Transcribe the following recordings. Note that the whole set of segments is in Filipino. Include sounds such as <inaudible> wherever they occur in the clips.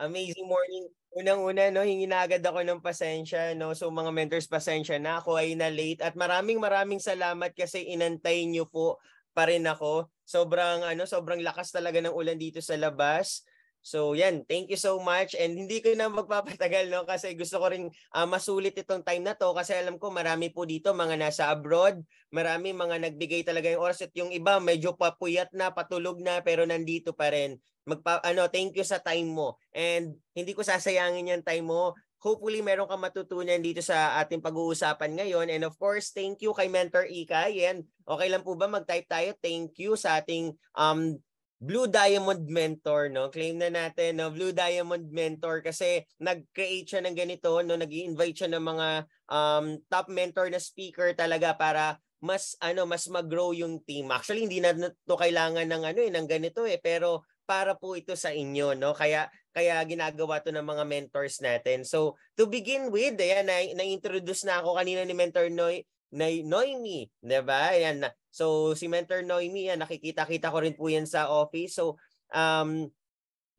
amazing morning. Unang-una, no, hingi na agad ako ng pasensya. No? So mga mentors, pasensya na. Ako ay na-late. At maraming maraming salamat kasi inantay niyo po pa rin ako. Sobrang, ano, sobrang lakas talaga ng ulan dito sa labas. So yan, thank you so much and hindi ko na magpapatagal no kasi gusto ko rin uh, ah, masulit itong time na to kasi alam ko marami po dito mga nasa abroad, marami mga nagbigay talaga yung oras at yung iba medyo papuyat na, patulog na pero nandito pa rin. Magpa ano, thank you sa time mo. And hindi ko sasayangin yung time mo. Hopefully meron kang matutunan dito sa ating pag-uusapan ngayon. And of course, thank you kay Mentor Ika. Yan, okay lang po ba mag-type tayo? Thank you sa ating um, Blue Diamond Mentor, no? Claim na natin, no? Blue Diamond Mentor kasi nag-create siya ng ganito, no? nag invite siya ng mga um, top mentor na speaker talaga para mas ano mas mag-grow yung team. Actually hindi na to kailangan ng ano eh ng ganito eh pero para po ito sa inyo no kaya kaya ginagawa to ng mga mentors natin so to begin with ayan na, na introduce na ako kanina ni mentor Noy Noemi, di ba? Yan. So, si Mentor Noemi, yan, nakikita-kita ko rin po yan sa office. So, um,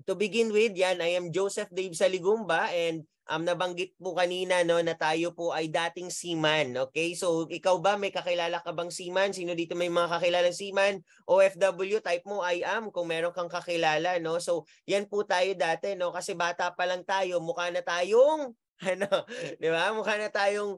to begin with, yan, I am Joseph Dave Saligumba and um, nabanggit po kanina no, na tayo po ay dating seaman. Okay, so ikaw ba may kakilala ka bang seaman? Sino dito may mga kakilala seaman? OFW, type mo I am kung meron kang kakilala. No? So yan po tayo dati no? kasi bata pa lang tayo, mukha na tayong <laughs> ano, 'di ba? Mukha na tayong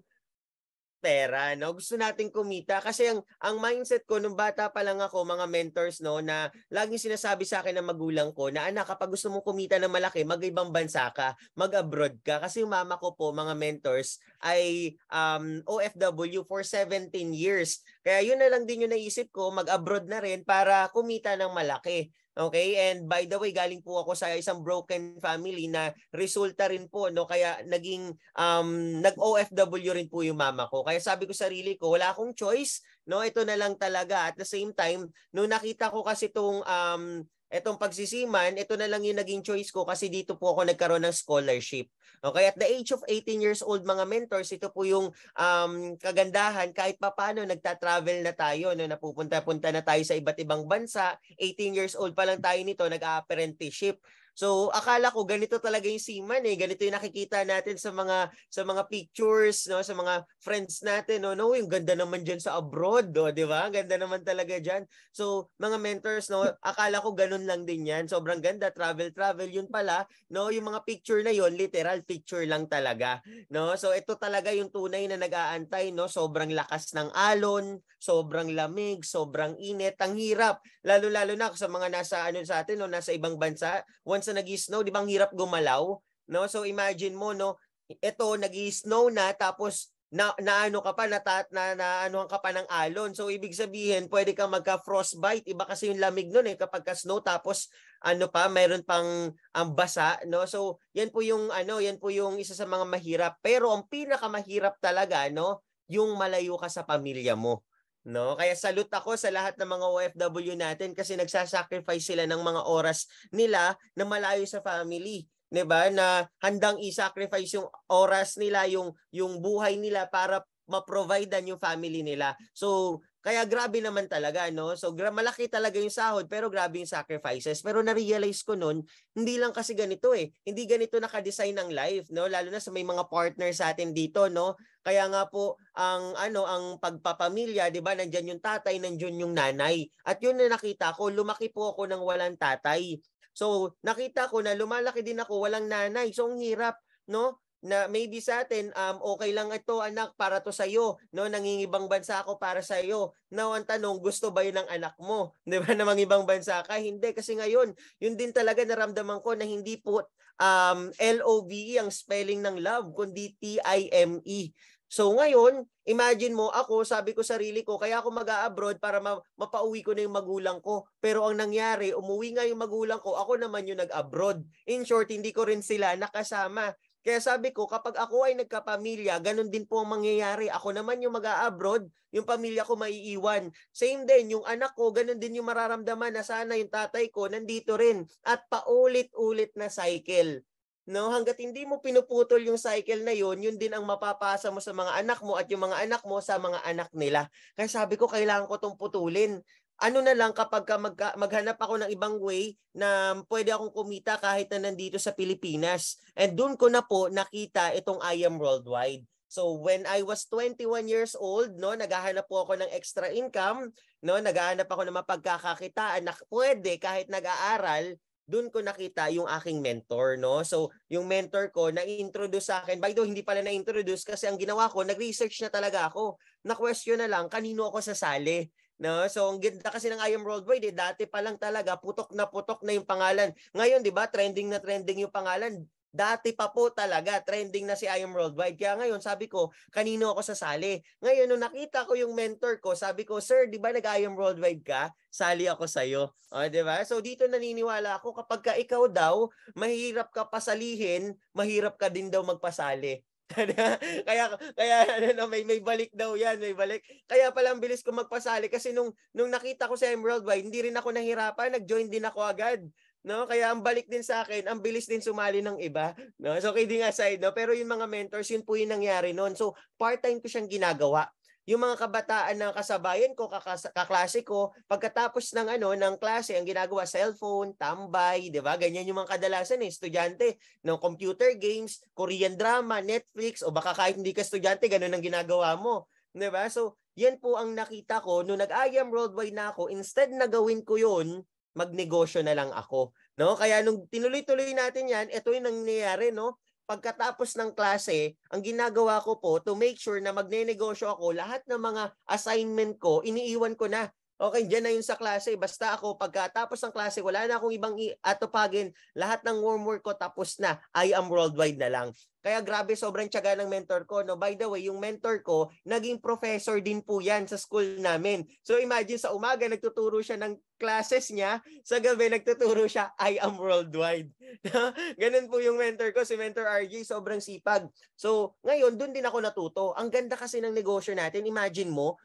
pera, no? Gusto nating kumita kasi ang ang mindset ko nung bata pa lang ako, mga mentors no, na laging sinasabi sa akin ng magulang ko na anak, kapag gusto mong kumita ng malaki, mag-ibang bansa ka, mag-abroad ka kasi yung mama ko po, mga mentors ay um OFW for 17 years. Kaya yun na lang din yung naisip ko, mag-abroad na rin para kumita ng malaki. Okay? And by the way, galing po ako sa isang broken family na resulta rin po no kaya naging um nag-OFW rin po yung mama ko. Kaya sabi ko sarili ko, wala akong choice, no? Ito na lang talaga. At the same time, no nakita ko kasi tong um etong pagsisiman, ito na lang yung naging choice ko kasi dito po ako nagkaroon ng scholarship. Okay, at the age of 18 years old mga mentors, ito po yung um, kagandahan kahit pa paano nagta-travel na tayo, no, napupunta-punta na tayo sa iba't ibang bansa. 18 years old pa lang tayo nito, nag-apprenticeship. So akala ko ganito talaga yung seaman eh, ganito yung nakikita natin sa mga sa mga pictures no, sa mga friends natin no, no yung ganda naman diyan sa abroad, no, oh, 'di ba? Ganda naman talaga diyan. So mga mentors no, akala ko ganun lang din 'yan. Sobrang ganda, travel travel yun pala, no, yung mga picture na yon, literal picture lang talaga, no. So ito talaga yung tunay na nag-aantay no, sobrang lakas ng alon, sobrang lamig, sobrang init, ang hirap, lalo-lalo na sa mga nasa ano sa atin no, nasa ibang bansa. Once sa nag-snow, di ba ang hirap gumalaw? No? So imagine mo, no, ito nag-snow na tapos na, ano ka pa, na, na, na ano ka pa ng alon. So ibig sabihin, pwede kang magka-frostbite. Iba kasi yung lamig noon eh kapag ka-snow tapos ano pa, mayroon pang ang um, basa, no? So yan po yung ano, yan po yung isa sa mga mahirap. Pero ang pinakamahirap talaga, no, yung malayo ka sa pamilya mo. No? Kaya salute ako sa lahat ng mga OFW natin kasi nagsasacrifice sila ng mga oras nila na malayo sa family. 'di ba na handang i-sacrifice yung oras nila yung yung buhay nila para ma-provide yung family nila. So kaya grabe naman talaga, no? So gra- malaki talaga yung sahod pero grabe yung sacrifices. Pero na-realize ko noon, hindi lang kasi ganito eh. Hindi ganito nakadesign ang life, no? Lalo na sa may mga partner sa atin dito, no? Kaya nga po ang ano ang pagpapamilya, 'di ba? Nandiyan yung tatay, nandiyan yung nanay. At yun na nakita ko, lumaki po ako ng walang tatay. So nakita ko na lumalaki din ako walang nanay. So ang hirap, no? na maybe sa atin um okay lang ito anak para to sa iyo no nangingibang bansa ako para sa iyo now ang tanong gusto ba 'yun ng anak mo <laughs> 'di ba na mangibang bansa ka hindi kasi ngayon yun din talaga naramdaman ko na hindi po um L O V E ang spelling ng love kundi T I M E So ngayon, imagine mo ako, sabi ko sarili ko, kaya ako mag-a-abroad para ma- mapauwi ko na yung magulang ko. Pero ang nangyari, umuwi nga yung magulang ko, ako naman yung nag-abroad. In short, hindi ko rin sila nakasama. Kaya sabi ko, kapag ako ay nagkapamilya, ganun din po ang mangyayari. Ako naman yung mag-a-abroad, yung pamilya ko maiiwan. Same din, yung anak ko, ganun din yung mararamdaman na sana yung tatay ko nandito rin. At paulit-ulit na cycle. No, hangga't hindi mo pinuputol yung cycle na yon, yun din ang mapapasa mo sa mga anak mo at yung mga anak mo sa mga anak nila. Kaya sabi ko kailangan ko tong putulin ano na lang kapag mag, maghanap ako ng ibang way na pwede akong kumita kahit na nandito sa Pilipinas. And doon ko na po nakita itong I Am Worldwide. So when I was 21 years old, no, naghahanap po ako ng extra income, no, naghahanap ako ng mapagkakakitaan na pwede kahit nag-aaral, doon ko nakita yung aking mentor, no. So yung mentor ko na introduce sa akin, by the way, hindi pala na introduce kasi ang ginawa ko, nag-research na talaga ako. Na question na lang kanino ako sasali. No? So ang ganda kasi ng I Am Worldwide, eh, dati pa lang talaga putok na putok na yung pangalan. Ngayon, 'di ba, trending na trending yung pangalan. Dati pa po talaga, trending na si I Am Worldwide. Kaya ngayon, sabi ko, kanino ako sasali? Ngayon, nung nakita ko yung mentor ko, sabi ko, Sir, di ba nag-I Am Worldwide ka? Sali ako sa'yo. O, oh, di ba? So, dito naniniwala ako, kapag ka ikaw daw, mahirap ka pasalihin, mahirap ka din daw magpasali. <laughs> kaya kaya ano may may balik daw yan, may balik. Kaya pala ang bilis ko magpasali kasi nung nung nakita ko sa Emerald Bay, hindi rin ako nahirapan, nag-join din ako agad. No? Kaya ang balik din sa akin, ang bilis din sumali ng iba, no? So kidding aside, no, pero yung mga mentors, yun po yung nangyari noon. So part-time ko siyang ginagawa yung mga kabataan na kasabayan ko, kaklase ko, pagkatapos ng ano ng klase, ang ginagawa cellphone, tambay, 'di ba? Ganyan yung mga kadalasan eh, estudyante ng computer games, Korean drama, Netflix o baka kahit hindi ka estudyante, ganun ang ginagawa mo. 'Di ba? So, yan po ang nakita ko nung nag-IAM worldwide na ako, instead na gawin ko yun, magnegosyo na lang ako, no? Kaya nung tinuloy-tuloy natin 'yan, ito yung nangyayari, no? pagkatapos ng klase, ang ginagawa ko po to make sure na magne-negosyo ako, lahat ng mga assignment ko, iniiwan ko na Okay, dyan na yun sa klase. Basta ako, pagkatapos ng klase, wala na akong ibang atupagin. Lahat ng homework ko tapos na. I am worldwide na lang. Kaya grabe, sobrang tiyaga ng mentor ko. No? By the way, yung mentor ko, naging professor din po yan sa school namin. So imagine sa umaga, nagtuturo siya ng classes niya. Sa gabi, nagtuturo siya, I am worldwide. <laughs> Ganun po yung mentor ko, si Mentor RJ, sobrang sipag. So ngayon, dun din ako natuto. Ang ganda kasi ng negosyo natin, imagine mo,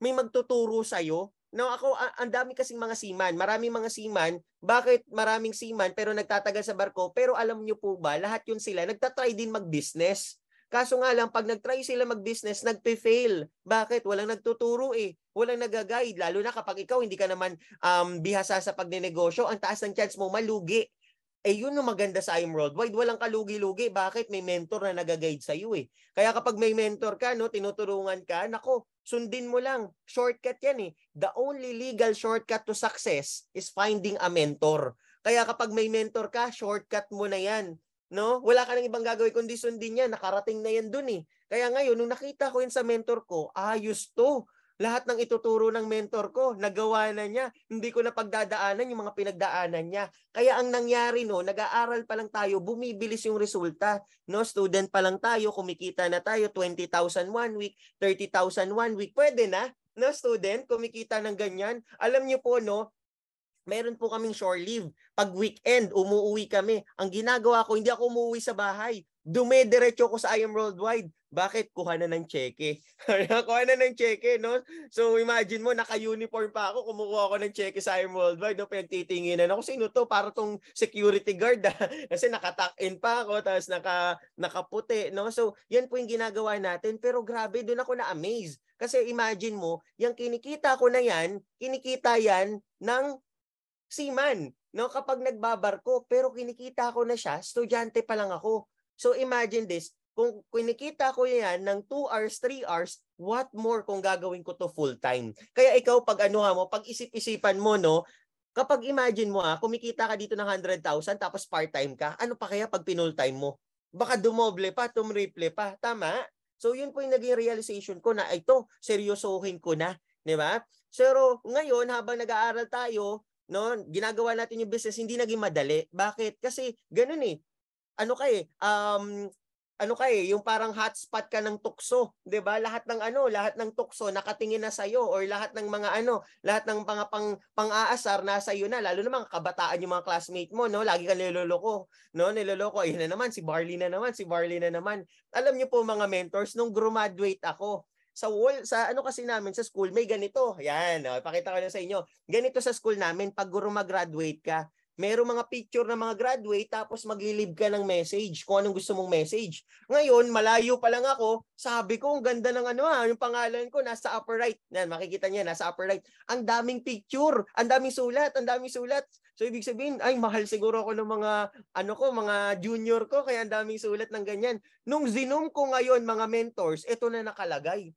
may magtuturo sa'yo No, ako, ang dami kasing mga seaman. Maraming mga seaman. Bakit maraming seaman pero nagtatagal sa barko? Pero alam niyo po ba, lahat yun sila, nagta-try din mag-business. Kaso nga lang, pag nag-try sila mag-business, nagpe-fail. Bakit? Walang nagtuturo eh. Walang nag-guide. Lalo na kapag ikaw hindi ka naman um, bihasa sa pagnenegosyo, ang taas ng chance mo malugi. Eh yun ang maganda sa I'm Worldwide. Walang kalugi-lugi. Bakit? May mentor na nag-guide iyo eh. Kaya kapag may mentor ka, no, tinuturuan ka, nako, Sundin mo lang. Shortcut yan eh. The only legal shortcut to success is finding a mentor. Kaya kapag may mentor ka, shortcut mo na yan. No? Wala ka nang ibang gagawin kundi sundin yan. Nakarating na yan dun eh. Kaya ngayon, nung nakita ko yun sa mentor ko, ayos to. Lahat ng ituturo ng mentor ko, nagawa na niya. Hindi ko na pagdadaanan yung mga pinagdaanan niya. Kaya ang nangyari no, nag-aaral pa lang tayo, bumibilis yung resulta. No, student pa lang tayo, kumikita na tayo 20,000 one week, 30,000 one week. Pwede na no student kumikita ng ganyan. Alam niyo po no, meron po kaming shore leave. Pag weekend, umuwi kami. Ang ginagawa ko, hindi ako umuwi sa bahay. Dumediretso ko sa I Am Worldwide bakit kuha na ng cheque? <laughs> kuha na ng cheque, no? So imagine mo, naka-uniform pa ako, kumukuha ako ng cheque sa I'm Worldwide, no? Pinagtitinginan ako, sino to? Para tong security guard, ah. <laughs> Kasi nakatuck in pa ako, tapos naka, nakaputi, no? So yan po yung ginagawa natin, pero grabe, doon ako na-amaze. Kasi imagine mo, yung kinikita ko na yan, kinikita yan ng seaman, no? Kapag nagbabarko, pero kinikita ko na siya, estudyante pa lang ako. So imagine this, kung kinikita ko yan ng 2 hours, 3 hours, what more kung gagawin ko to full time? Kaya ikaw pag ano ha mo, pag isip-isipan mo no, kapag imagine mo ha, ah, kumikita ka dito ng 100,000 tapos part-time ka, ano pa kaya pag pinul-time mo? Baka dumoble pa, tumriple pa, tama? So yun po yung naging realization ko na ito, seryosohin ko na, di ba? Pero ngayon habang nag-aaral tayo, no, ginagawa natin yung business, hindi naging madali. Bakit? Kasi ganun eh, ano ka eh, um, ano ka eh, yung parang hotspot ka ng tukso, 'di ba? Lahat ng ano, lahat ng tukso nakatingin na sa iyo or lahat ng mga ano, lahat ng mga pang pang-aasar nasa iyo na lalo na mga kabataan yung mga classmate mo, no? Lagi kang niloloko, no? Niloloko, ayun na naman si Barley na naman, si Barley na naman. Alam niyo po mga mentors, nung graduate ako, sa wall, sa ano kasi namin sa school may ganito. Yan, oh, pakita ko na sa inyo. Ganito sa school namin pag gumagraduate ka, merong mga picture ng mga graduate tapos maglilib ka ng message kung anong gusto mong message. Ngayon, malayo pa lang ako, sabi ko, ang ganda ng ano ha, ah, yung pangalan ko, nasa upper right. Yan, makikita niya, nasa upper right. Ang daming picture, ang daming sulat, ang daming sulat. So, ibig sabihin, ay, mahal siguro ako ng mga, ano ko, mga junior ko, kaya ang daming sulat ng ganyan. Nung zinom ko ngayon, mga mentors, ito na nakalagay.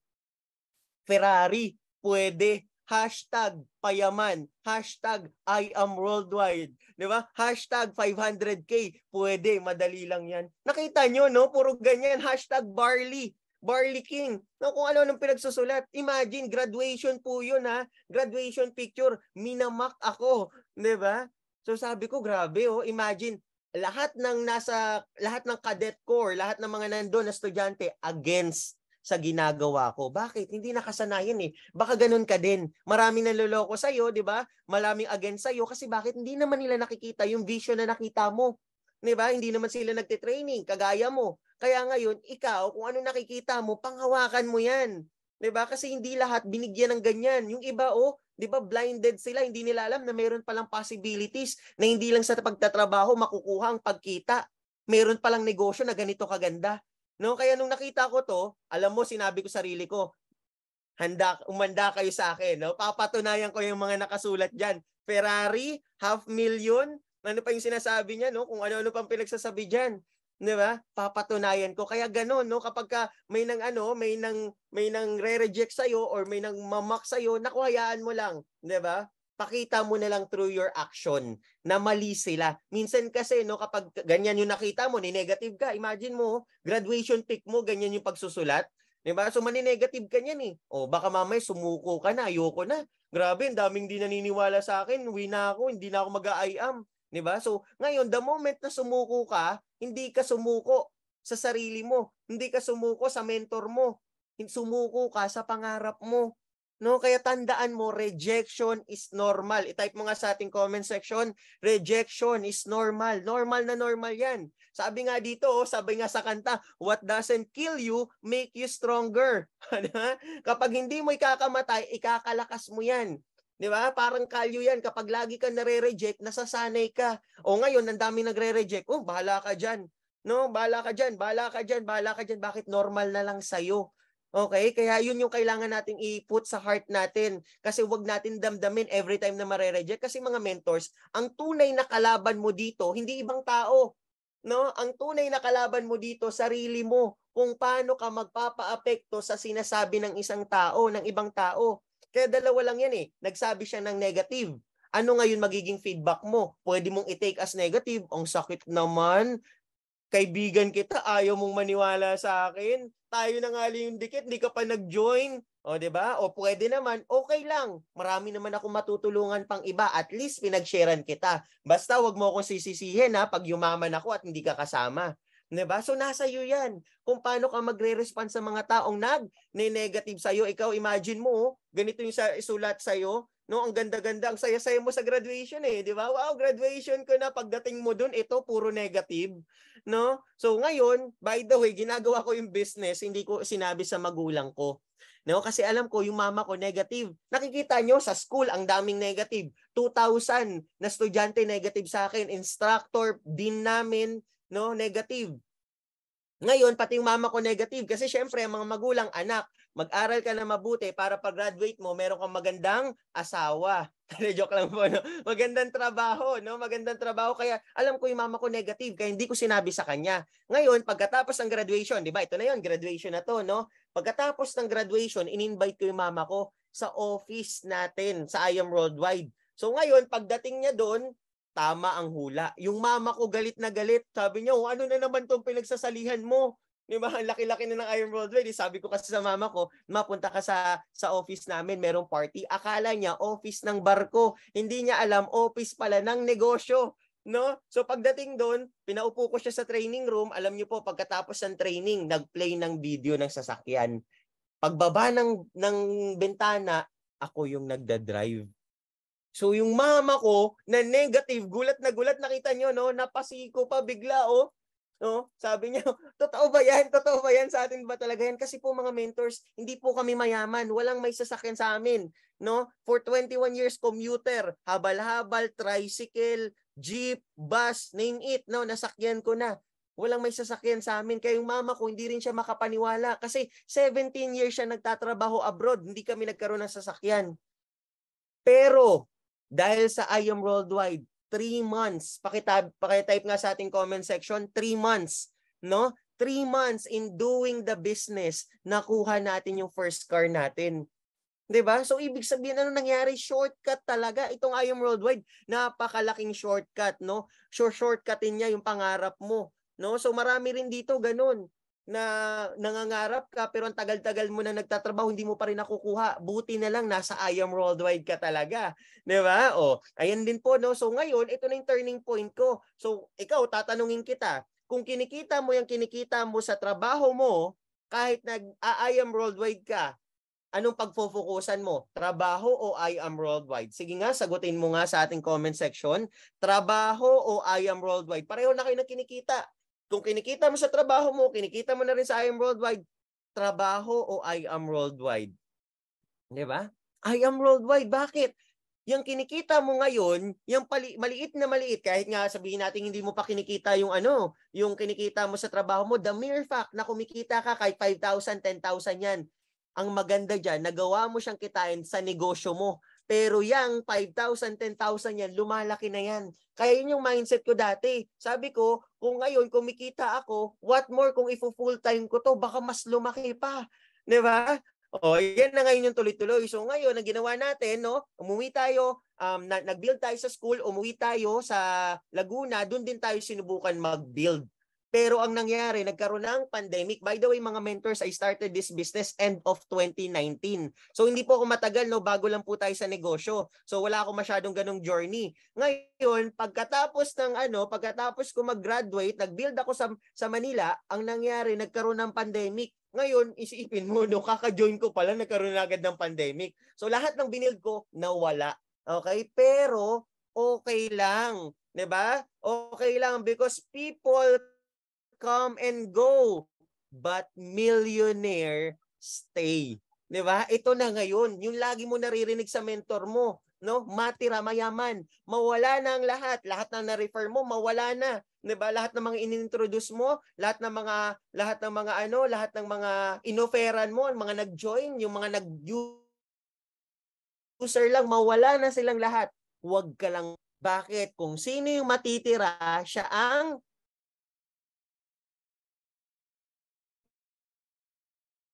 Ferrari, pwede hashtag payaman, hashtag I am worldwide, di ba? Hashtag 500K, pwede, madali lang yan. Nakita nyo, no? Puro ganyan, hashtag barley, Barley King. No, kung ano nung pinagsusulat. Imagine, graduation po yun ha. Graduation picture, minamak ako. Di ba? So sabi ko, grabe oh. Imagine, lahat ng nasa, lahat ng cadet corps, lahat ng mga nandoon na estudyante against sa ginagawa ko. Bakit? Hindi nakasanayan eh. Baka ganun ka din. Maraming naloloko sa'yo, di ba? Maraming against sa'yo kasi bakit hindi naman nila nakikita yung vision na nakita mo. Di ba? Hindi naman sila nagte-training, kagaya mo. Kaya ngayon, ikaw, kung ano nakikita mo, panghawakan mo yan. 'di ba? Kasi hindi lahat binigyan ng ganyan. Yung iba oh, 'di ba blinded sila, hindi nila alam na mayroon palang possibilities na hindi lang sa pagtatrabaho makukuha ang pagkita. Mayroon palang negosyo na ganito kaganda. No, kaya nung nakita ko to, alam mo sinabi ko sarili ko, handa umanda kayo sa akin, no? Papatunayan ko yung mga nakasulat diyan. Ferrari, half million, ano pa yung sinasabi niya, no? Kung ano-ano pang pinagsasabi diyan. 'Di ba? Papatunayan ko. Kaya ganoon, no? Kapag ka may nang ano, may nang may nang re-reject sa iyo or may nang mamak sa iyo, nakuhayaan mo lang, 'di ba? pakita mo na lang through your action na mali sila. Minsan kasi no kapag ganyan yung nakita mo, ni negative ka. Imagine mo, graduation pic mo, ganyan yung pagsusulat. 'Di ba? So mani-negative ka niyan eh. O oh, baka mamay sumuko ka na, ayoko na. Grabe, ang daming di naniniwala sa akin. Uwi na ako, hindi na ako mag-I am. 'Di ba? So ngayon, the moment na sumuko ka, hindi ka sumuko sa sarili mo. Hindi ka sumuko sa mentor mo. Sumuko ka sa pangarap mo. No, kaya tandaan mo, rejection is normal. I-type mo nga sa ating comment section, rejection is normal. Normal na normal 'yan. Sabi nga dito, oh, sabi nga sa kanta, what doesn't kill you make you stronger. <laughs> Kapag hindi mo ikakamatay, ikakalakas mo 'yan. 'Di ba? Parang kalyo 'yan kapag lagi kang nare-reject, nasasanay ka. O ngayon, ang daming nagre-reject. Oh, bahala ka diyan. No, bahala ka diyan, bahala ka diyan, bahala ka diyan. Bakit normal na lang sa'yo? Okay? Kaya yun yung kailangan nating i-put sa heart natin. Kasi wag natin damdamin every time na mare-reject. Kasi mga mentors, ang tunay na kalaban mo dito, hindi ibang tao. No? Ang tunay na kalaban mo dito, sarili mo. Kung paano ka magpapa-apekto sa sinasabi ng isang tao, ng ibang tao. Kaya dalawa lang yan eh. Nagsabi siya ng negative. Ano ngayon magiging feedback mo? Pwede mong i-take as negative. Ang sakit naman kaibigan kita, ayaw mong maniwala sa akin, tayo na nga yung dikit, hindi ka pa nag-join. O, di ba? O pwede naman, okay lang. Marami naman ako matutulungan pang iba. At least pinag-sharean kita. Basta wag mo akong sisisihin ha pag yumaman ako at hindi ka kasama. 'di ba? So nasa iyo 'yan. Kung paano ka magre-respond sa mga taong nag negative sa iyo, ikaw imagine mo, oh, ganito yung sa, isulat sa iyo, No, ang ganda-ganda, ang saya-saya mo sa graduation eh, 'di ba? Wow, graduation ko na. Pagdating mo doon ito puro negative, no? So ngayon, by the way, ginagawa ko yung business, hindi ko sinabi sa magulang ko. No, kasi alam ko yung mama ko negative. Nakikita nyo sa school ang daming negative. 2,000 na estudyante negative sa akin, instructor din namin, no, negative. Ngayon, pati yung mama ko negative kasi syempre ang mga magulang, anak, mag-aral ka na mabuti para pag-graduate mo, meron kang magandang asawa. <laughs> Joke lang po, no? Magandang trabaho, no? Magandang trabaho. Kaya alam ko yung mama ko negative, kaya hindi ko sinabi sa kanya. Ngayon, pagkatapos ng graduation, di ba? Ito na yon graduation na to, no? Pagkatapos ng graduation, in-invite ko yung mama ko sa office natin, sa IAM Worldwide. So ngayon, pagdating niya doon, tama ang hula. Yung mama ko galit na galit. Sabi niya, oh, ano na naman tong pinagsasalihan mo? Di ba? Ang laki-laki na ng Iron Broadway. Sabi ko kasi sa mama ko, mapunta ka sa, sa office namin, merong party. Akala niya, office ng barko. Hindi niya alam, office pala ng negosyo. No? So pagdating doon, pinaupo ko siya sa training room. Alam niyo po, pagkatapos ng training, nag-play ng video ng sasakyan. Pagbaba ng, ng bintana, ako yung nagda-drive. So yung mama ko, na negative, gulat na gulat, nakita niyo no? napasiko pa bigla, oh No? Sabi niya, <laughs> totoo ba yan? Totoo ba yan? Sa atin ba talaga yan? Kasi po mga mentors, hindi po kami mayaman. Walang may sasakyan sa amin. No? For 21 years, commuter, habal-habal, tricycle, jeep, bus, name it. No? Nasakyan ko na. Walang may sasakyan sa amin. Kaya yung mama ko, hindi rin siya makapaniwala. Kasi 17 years siya nagtatrabaho abroad. Hindi kami nagkaroon ng sasakyan. Pero, dahil sa I Am Worldwide, 3 months. Pakitab, pakitype nga sa ating comment section, 3 months, no? 3 months in doing the business, nakuha natin yung first car natin. 'Di ba? So ibig sabihin ano nangyari? Shortcut talaga itong IM Worldwide. Napakalaking shortcut, no? Sure shortcutin niya yung pangarap mo, no? So marami rin dito ganun na nangangarap ka pero ang tagal-tagal mo na nagtatrabaho hindi mo pa rin nakukuha. Buti na lang nasa I am worldwide ka talaga, 'di ba? O, ayan din po no. So ngayon, ito na yung turning point ko. So ikaw tatanungin kita, kung kinikita mo yung kinikita mo sa trabaho mo, kahit nag I am worldwide ka, anong pagfofokusan mo? Trabaho o I am worldwide? Sige nga, sagutin mo nga sa ating comment section. Trabaho o I am worldwide? Pareho na kayo na kinikita. Kung kinikita mo sa trabaho mo, kinikita mo na rin sa I am worldwide, trabaho o I am worldwide. Di ba? I am worldwide. Bakit? Yung kinikita mo ngayon, yung pali- maliit na maliit, kahit nga sabihin natin hindi mo pa kinikita yung ano, yung kinikita mo sa trabaho mo, the mere fact na kumikita ka kahit 5,000, 10,000 yan, ang maganda dyan, nagawa mo siyang kitain sa negosyo mo pero yang 5,000, 10,000 yan, lumalaki na yan. Kaya yun yung mindset ko dati. Sabi ko, kung ngayon kumikita ako, what more kung ifo full time ko to, baka mas lumaki pa. Di ba? O, yan na ngayon yung tuloy-tuloy. So ngayon, ang ginawa natin, no, umuwi tayo, um, nag-build tayo sa school, umuwi tayo sa Laguna, doon din tayo sinubukan mag-build. Pero ang nangyari, nagkaroon ng pandemic. By the way, mga mentors, I started this business end of 2019. So hindi po ako matagal, no? Bago lang po tayo sa negosyo. So wala akong masyadong ganong journey. Ngayon, pagkatapos ng ano, pagkatapos ko mag-graduate, nag-build ako sa, sa Manila, ang nangyari, nagkaroon ng pandemic. Ngayon, isipin mo, no, kaka-join ko pala, nagkaroon agad ng pandemic. So lahat ng binild ko, nawala. Okay? Pero, okay lang. 'di ba? Okay lang because people come and go, but millionaire stay. 'Di ba? Ito na ngayon, yung lagi mo naririnig sa mentor mo, no? Matira mayaman, mawala na ang lahat, lahat na na-refer mo, mawala na. 'Di ba? Lahat ng mga inintroduce mo, lahat ng mga lahat ng mga ano, lahat ng mga inoferan mo, mga nag-join, yung mga nag user lang, mawala na silang lahat. Huwag ka lang bakit? Kung sino yung matitira, siya ang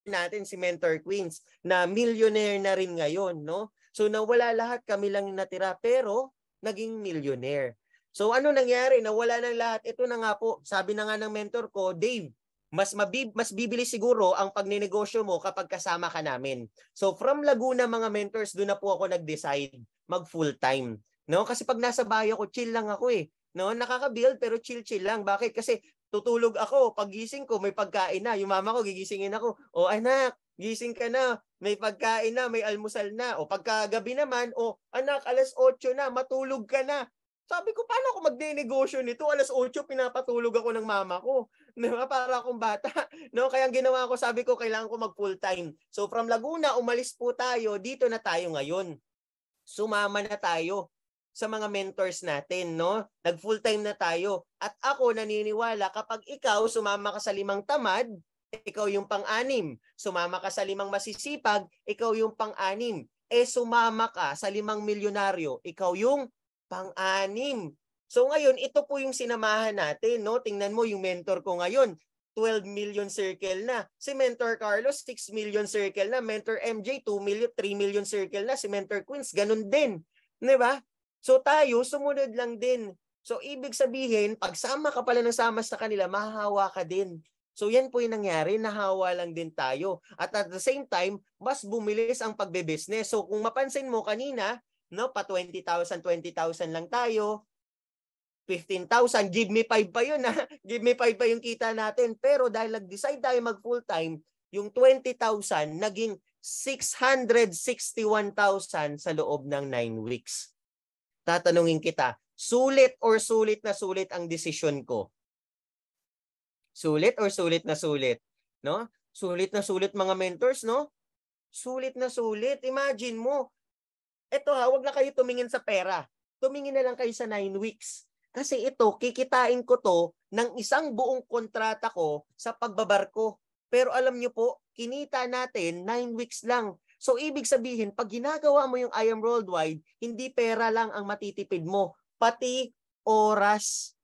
natin si Mentor Queens na millionaire na rin ngayon, no? So nawala lahat kami lang natira pero naging millionaire. So ano nangyari? Nawala ng lahat. Ito na nga po, sabi na nga ng mentor ko, Dave, mas mabib mas bibili siguro ang pagnenegosyo mo kapag kasama ka namin. So from Laguna mga mentors, doon na po ako nag-decide mag full time. No? Kasi pag nasa bahay ako, chill lang ako eh. No, nakaka-build pero chill-chill lang. Bakit? Kasi tutulog ako, pagising ko, may pagkain na. Yung mama ko, gigisingin ako. O oh, anak, gising ka na, may pagkain na, may almusal na. O pagkagabi naman, o anak, alas 8 na, matulog ka na. Sabi ko, paano ako magne-negosyo nito? Alas 8, pinapatulog ako ng mama ko. <laughs> Diba? Para akong bata. <laughs> No? Kaya ang ginawa ko, sabi ko, kailangan ko mag full time. So from Laguna, umalis po tayo, dito na tayo ngayon. Sumama na tayo sa mga mentors natin, no? Nag full time na tayo. At ako naniniwala kapag ikaw sumama ka sa limang tamad, ikaw yung pang-anim. Sumama ka sa limang masisipag, ikaw yung pang-anim. Eh sumama ka sa limang milyonaryo, ikaw yung pang-anim. So ngayon, ito po yung sinamahan natin, no? Tingnan mo yung mentor ko ngayon. 12 million circle na. Si Mentor Carlos, 6 million circle na. Mentor MJ, 2 million, 3 million circle na. Si Mentor Queens, ganun din. 'di ba? So tayo, sumunod lang din. So ibig sabihin, pagsama sama ka pala ng sama sa kanila, mahahawa ka din. So yan po yung nangyari, nahawa lang din tayo. At at the same time, mas bumilis ang pagbe-business. So kung mapansin mo kanina, no, pa 20,000, 20,000 lang tayo, 15,000, give me 5 pa yun ha. <laughs> give me 5 pa yung kita natin. Pero dahil nag-decide tayo mag full time, yung 20,000 naging 661,000 sa loob ng 9 weeks tatanungin kita, sulit or sulit na sulit ang desisyon ko? Sulit or sulit na sulit? No? Sulit na sulit mga mentors, no? Sulit na sulit. Imagine mo. Ito ha, wag na kayo tumingin sa pera. Tumingin na lang kayo sa 9 weeks. Kasi ito, kikitain ko to ng isang buong kontrata ko sa pagbabarko. Pero alam nyo po, kinita natin 9 weeks lang. So ibig sabihin, pag ginagawa mo yung I am worldwide, hindi pera lang ang matitipid mo, pati oras.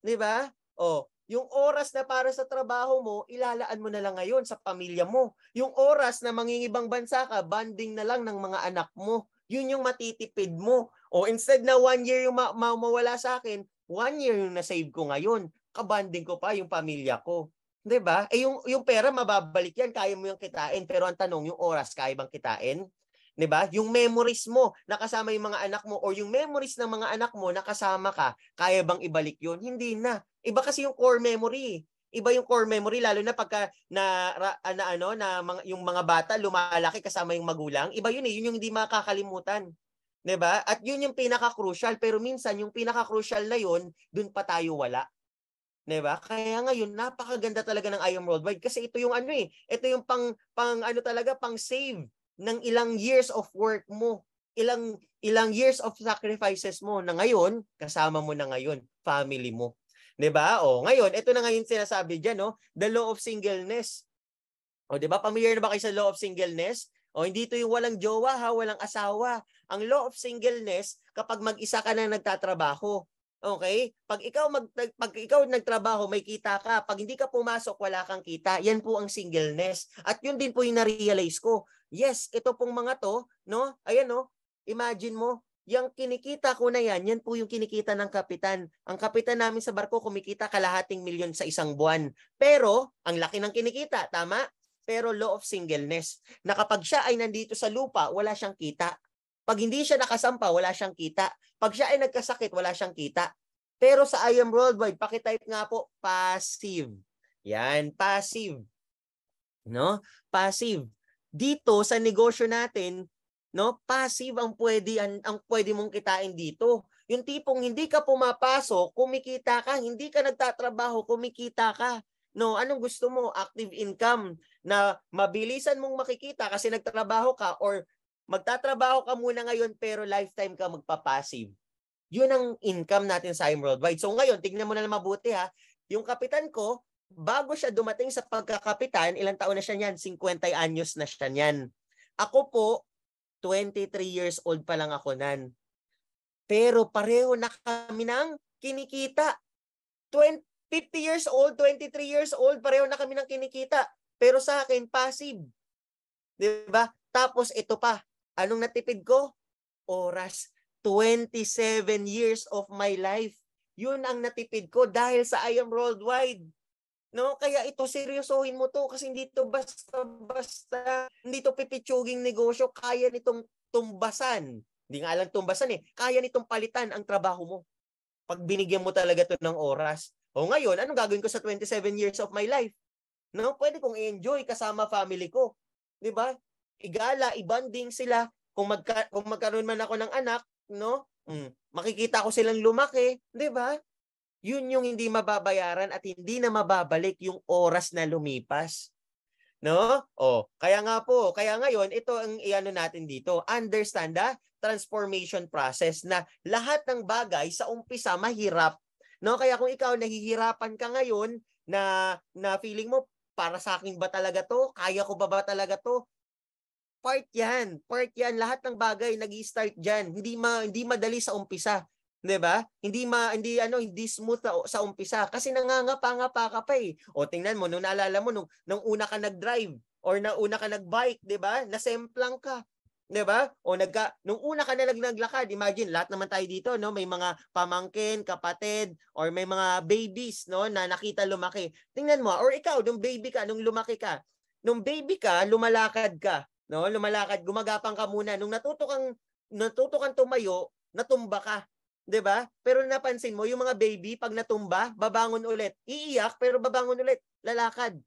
'Di ba? Oh, yung oras na para sa trabaho mo, ilalaan mo na lang ngayon sa pamilya mo. Yung oras na mangingibang bansa ka, banding na lang ng mga anak mo. Yun yung matitipid mo. O oh, instead na one year yung ma- ma- mawala sa akin, one year yung nasave ko ngayon. Kabanding ko pa yung pamilya ko. 'Di ba? Eh yung yung pera mababalik yan, kaya mo yung kitain, pero ang tanong, yung oras kaya bang kitain? 'Di ba? Yung memories mo nakasama yung mga anak mo or yung memories ng mga anak mo nakasama ka, kaya bang ibalik 'yon? Hindi na. Iba kasi yung core memory. Iba yung core memory lalo na pagka na, na ano na mga, yung mga bata lumalaki kasama yung magulang. Iba yun eh, yun yung hindi makakalimutan. 'di ba? At 'yun yung pinaka-crucial pero minsan yung pinaka-crucial na 'yun, dun pa tayo wala. 'Diba? Kaya ngayon napakaganda talaga ng IOM Worldwide kasi ito yung ano eh, ito yung pang pang ano talaga pang save ng ilang years of work mo, ilang ilang years of sacrifices mo na ngayon kasama mo na ngayon, family mo. 'Di ba? O oh, ngayon, ito na ngayon sinasabi diyan, no? Oh, the law of singleness. O oh, 'di ba? Familiar na ba kayo sa law of singleness? O hindi ito yung walang jowa ha, walang asawa. Ang law of singleness kapag mag-isa ka na nagtatrabaho. Okay? Pag ikaw mag pag ikaw nagtrabaho, may kita ka. Pag hindi ka pumasok, wala kang kita. Yan po ang singleness. At yun din po yung na-realize ko. Yes, ito pong mga to, no? Ayan no. Imagine mo, yung kinikita ko na yan, yan po yung kinikita ng kapitan. Ang kapitan namin sa barko kumikita kalahating milyon sa isang buwan. Pero, ang laki ng kinikita, tama? Pero law of singleness, na kapag siya ay nandito sa lupa, wala siyang kita. Pag hindi siya nakasampa, wala siyang kita. Pag siya ay nagkasakit, wala siyang kita. Pero sa I am worldwide, pakitype nga po, passive. Yan, passive. No? Passive. Dito sa negosyo natin, no, passive ang pwede ang, ang pwede mong kitain dito. Yung tipong hindi ka pumapasok, kumikita ka, hindi ka nagtatrabaho, kumikita ka. No, anong gusto mo? Active income na mabilisan mong makikita kasi nagtrabaho ka or magtatrabaho ka muna ngayon pero lifetime ka magpa-passive. Yun ang income natin sa IM Worldwide. So ngayon, tignan mo na lang mabuti ha. Yung kapitan ko, bago siya dumating sa pagkakapitan, ilang taon na siya niyan? 50 anyos na siya niyan. Ako po, 23 years old pa lang ako nan. Pero pareho na kami ng kinikita. 20, 50 years old, 23 years old, pareho na kami ng kinikita. Pero sa akin, passive. 'Di ba? Tapos ito pa, Anong natipid ko? Oras. 27 years of my life. Yun ang natipid ko dahil sa I am worldwide. No, kaya ito seryosohin mo to kasi hindi to basta-basta, hindi to pipitsuging negosyo, kaya nitong tumbasan. Hindi nga lang tumbasan eh, kaya nitong palitan ang trabaho mo. Pag binigyan mo talaga to ng oras. O ngayon, anong gagawin ko sa 27 years of my life? No, pwede kong i-enjoy kasama family ko. 'Di ba? igala, ibanding sila. Kung, magka, kung magkaroon man ako ng anak, no? Mm, makikita ko silang lumaki, 'di ba? Yun yung hindi mababayaran at hindi na mababalik yung oras na lumipas. No? Oh, kaya nga po, kaya ngayon ito ang iano natin dito. Understand the transformation process na lahat ng bagay sa umpisa mahirap. No? Kaya kung ikaw nahihirapan ka ngayon na na feeling mo para sa akin ba talaga 'to? Kaya ko ba ba talaga 'to? part yan. Part yan. Lahat ng bagay nag i start diyan. Hindi, ma, hindi madali sa umpisa. 'di ba? Hindi ma hindi ano hindi smooth sa, sa umpisa kasi nangangapa-ngapa ka pa eh. O tingnan mo nung naalala mo nung nung una ka nag-drive or nung una ka nag-bike, 'di ba? Nasemplang ka. 'di ba? O nagka nung una ka na naglakad, imagine lahat naman tayo dito, no, may mga pamangkin, kapatid, or may mga babies, no, na nakita lumaki. Tingnan mo, or ikaw nung baby ka, nung lumaki ka, nung baby ka, lumalakad ka. No, lumalakad, gumagapang ka muna. Nung natuto kang natuto kang tumayo, natumba ka. 'Di ba? Pero napansin mo, yung mga baby pag natumba, babangon ulit. Iiyak pero babangon ulit, lalakad.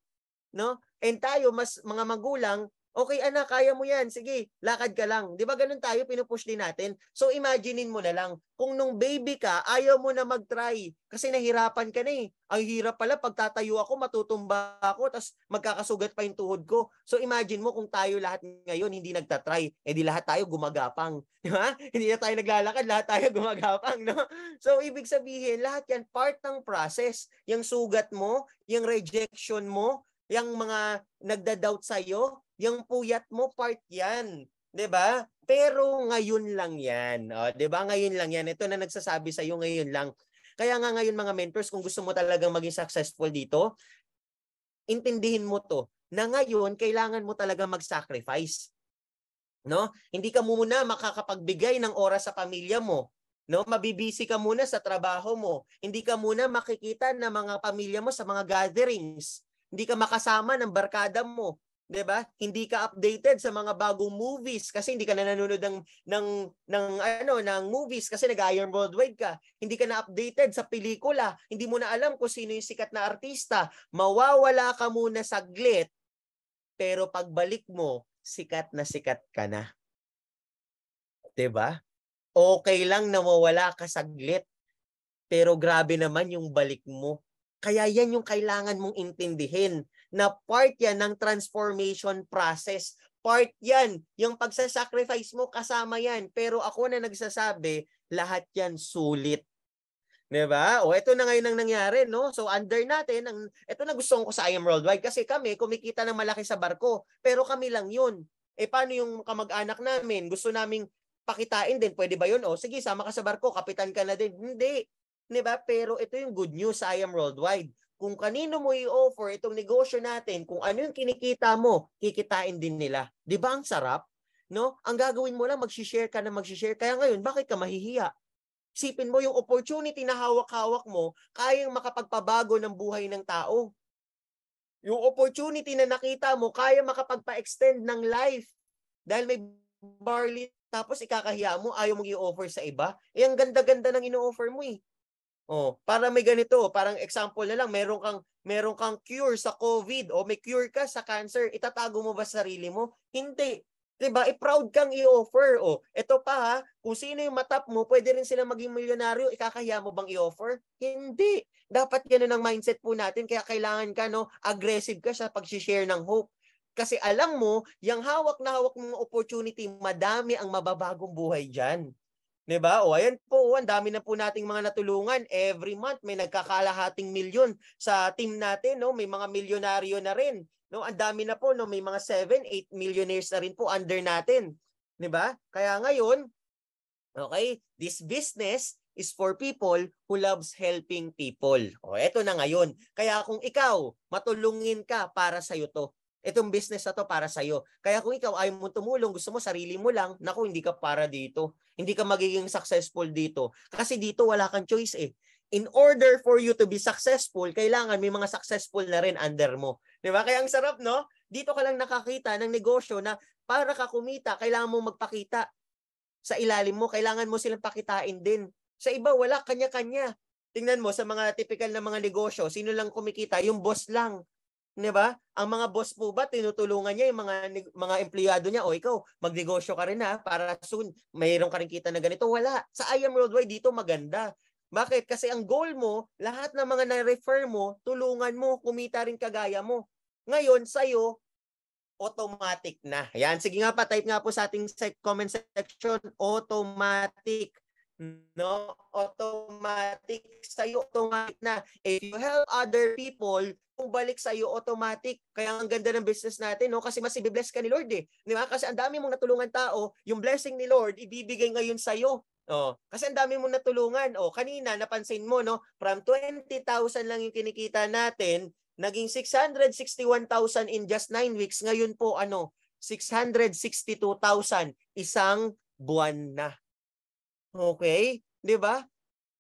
No? And tayo mas mga magulang, Okay anak, kaya mo yan. Sige, lakad ka lang. Di ba ganun tayo, pinupush din natin. So imaginein mo na lang, kung nung baby ka, ayaw mo na mag-try. Kasi nahirapan ka na eh. Ang hirap pala, pagtatayo ako, matutumba ako, tapos magkakasugat pa yung tuhod ko. So imagine mo kung tayo lahat ngayon hindi nagtatry, eh di lahat tayo gumagapang. <laughs> Di ba? Hindi na tayo naglalakad, lahat tayo <laughs> gumagapang. No? So ibig sabihin, lahat yan part ng process. Yung sugat mo, yung rejection mo, yung mga nagda-doubt sa'yo, yung puyat mo, part yan. 'di ba? Pero ngayon lang 'yan. O, 'di ba? Ngayon lang 'yan. Ito na nagsasabi sa iyo ngayon lang. Kaya nga ngayon mga mentors, kung gusto mo talagang maging successful dito, intindihin mo 'to na ngayon kailangan mo talaga mag-sacrifice. No? Hindi ka muna makakapagbigay ng oras sa pamilya mo. No, mabibisi ka muna sa trabaho mo. Hindi ka muna makikita ng mga pamilya mo sa mga gatherings. Hindi ka makasama ng barkada mo. 'di ba? Hindi ka updated sa mga bagong movies kasi hindi ka na nanonood ng ng ng ano ng movies kasi nag-iron worldwide ka. Hindi ka na updated sa pelikula. Hindi mo na alam kung sino yung sikat na artista. Mawawala ka muna saglit. Pero pagbalik mo, sikat na sikat ka na. 'Di ba? Okay lang na mawala ka saglit. Pero grabe naman yung balik mo. Kaya yan yung kailangan mong intindihin na part yan ng transformation process. Part yan. Yung pagsasacrifice mo, kasama yan. Pero ako na nagsasabi, lahat yan sulit. 'di ba? O ito na ngayon ang nangyari, no? So under natin ang ito na gusto ko sa IM Worldwide kasi kami kumikita ng malaki sa barko, pero kami lang 'yun. Eh paano yung kamag-anak namin? Gusto naming pakitain din, pwede ba 'yun? O sige, sama ka sa barko, kapitan ka na din. Hindi. 'Di ba? Pero ito yung good news sa IM Worldwide kung kanino mo i-offer itong negosyo natin, kung ano yung kinikita mo, kikitain din nila. 'Di ba ang sarap? No? Ang gagawin mo lang mag share ka na mag share Kaya ngayon, bakit ka mahihiya? Sipin mo yung opportunity na hawak-hawak mo, kayang makapagpabago ng buhay ng tao. Yung opportunity na nakita mo, kaya makapagpa-extend ng life dahil may barley tapos ikakahiya mo, ayaw mong i-offer sa iba. Eh, ang ganda-ganda ng ino-offer mo eh. Oh, para may ganito, parang example na lang, meron kang meron kang cure sa COVID o may cure ka sa cancer, itatago mo ba sarili mo? Hindi. 'Di ba? I-proud kang i-offer. Oh, ito pa ha, kung sino yung matap mo, pwede rin sila maging milyonaryo, ikakaya mo bang i-offer? Hindi. Dapat ganun ang mindset po natin kaya kailangan ka no, aggressive ka sa pag-share ng hope. Kasi alam mo, yung hawak na hawak mong opportunity, madami ang mababagong buhay diyan. 'Di ba? O ayan po, o, ang dami na po nating mga natulungan. Every month may nagkakalahating milyon sa team natin, no? May mga milyonaryo na rin, no? Ang dami na po, no? May mga 7, 8 millionaires na rin po under natin. 'Di ba? Kaya ngayon, okay, this business is for people who loves helping people. O, eto na ngayon. Kaya kung ikaw, matulungin ka para sa'yo to itong business na to para sa iyo. Kaya kung ikaw ayaw mo tumulong, gusto mo sarili mo lang, nako hindi ka para dito. Hindi ka magiging successful dito. Kasi dito wala kang choice eh. In order for you to be successful, kailangan may mga successful na rin under mo. Di ba? Kaya ang sarap, no? Dito ka lang nakakita ng negosyo na para ka kumita, kailangan mo magpakita sa ilalim mo. Kailangan mo silang pakitain din. Sa iba, wala. Kanya-kanya. Tingnan mo, sa mga typical na mga negosyo, sino lang kumikita? Yung boss lang. 'di ba? Ang mga boss po ba tinutulungan niya yung mga mga empleyado niya o ikaw magnegosyo ka rin ha para soon mayroon ka rin kita na ganito. Wala. Sa IAM am worldwide dito maganda. Bakit? Kasi ang goal mo, lahat ng mga na-refer mo, tulungan mo, kumita rin kagaya mo. Ngayon, sa'yo, automatic na. Yan, sige nga pa, type nga po sa ating comment section, automatic no automatic sa iyo automatic na if you help other people balik sa iyo automatic kaya ang ganda ng business natin no kasi mas i-bless ka ni Lord eh di ba kasi ang dami mong natulungan tao yung blessing ni Lord ibibigay ngayon sa iyo Oh, kasi ang dami mong natulungan. Oh, kanina napansin mo no, from 20,000 lang yung kinikita natin, naging 661,000 in just 9 weeks. Ngayon po ano, 662,000 isang buwan na. Okay? 'Di ba?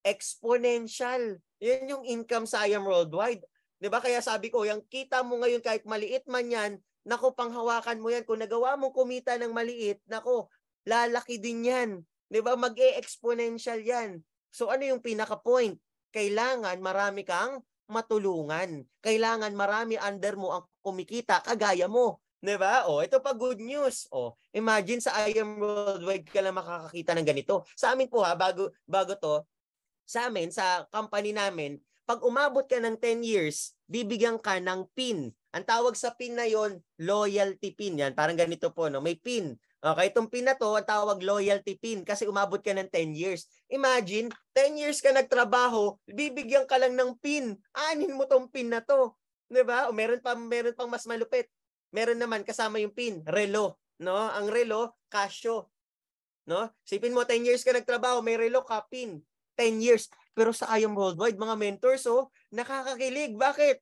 Exponential. 'Yan yung income sa IAM worldwide. 'Di ba? Kaya sabi ko, yung kita mo ngayon kahit maliit man 'yan, nako panghawakan mo 'yan. Kung nagawa mo kumita ng maliit, nako, lalaki din 'yan. 'Di ba? Mag-e-exponential 'yan. So ano yung pinaka point? Kailangan marami kang matulungan. Kailangan marami under mo ang kumikita kagaya mo. 'Di ba? Oh, ito pa good news. Oh, imagine sa I worldwide ka lang makakakita ng ganito. Sa amin po ha, bago bago 'to, sa amin sa company namin, pag umabot ka ng 10 years, bibigyan ka ng pin. Ang tawag sa pin na 'yon, loyalty pin 'yan. Parang ganito po, no. May pin. Okay, itong pin na to, ang tawag loyalty pin kasi umabot ka ng 10 years. Imagine, 10 years ka nagtrabaho, bibigyan ka lang ng pin. Anin mo tong pin na to. 'Di ba? O meron pa meron pang mas malupit meron naman kasama yung pin, relo, no? Ang relo, Casio, no? Sipin mo 10 years ka nagtrabaho, may relo ka pin, 10 years. Pero sa IAM Worldwide, mga mentors, oh, nakakakilig. Bakit?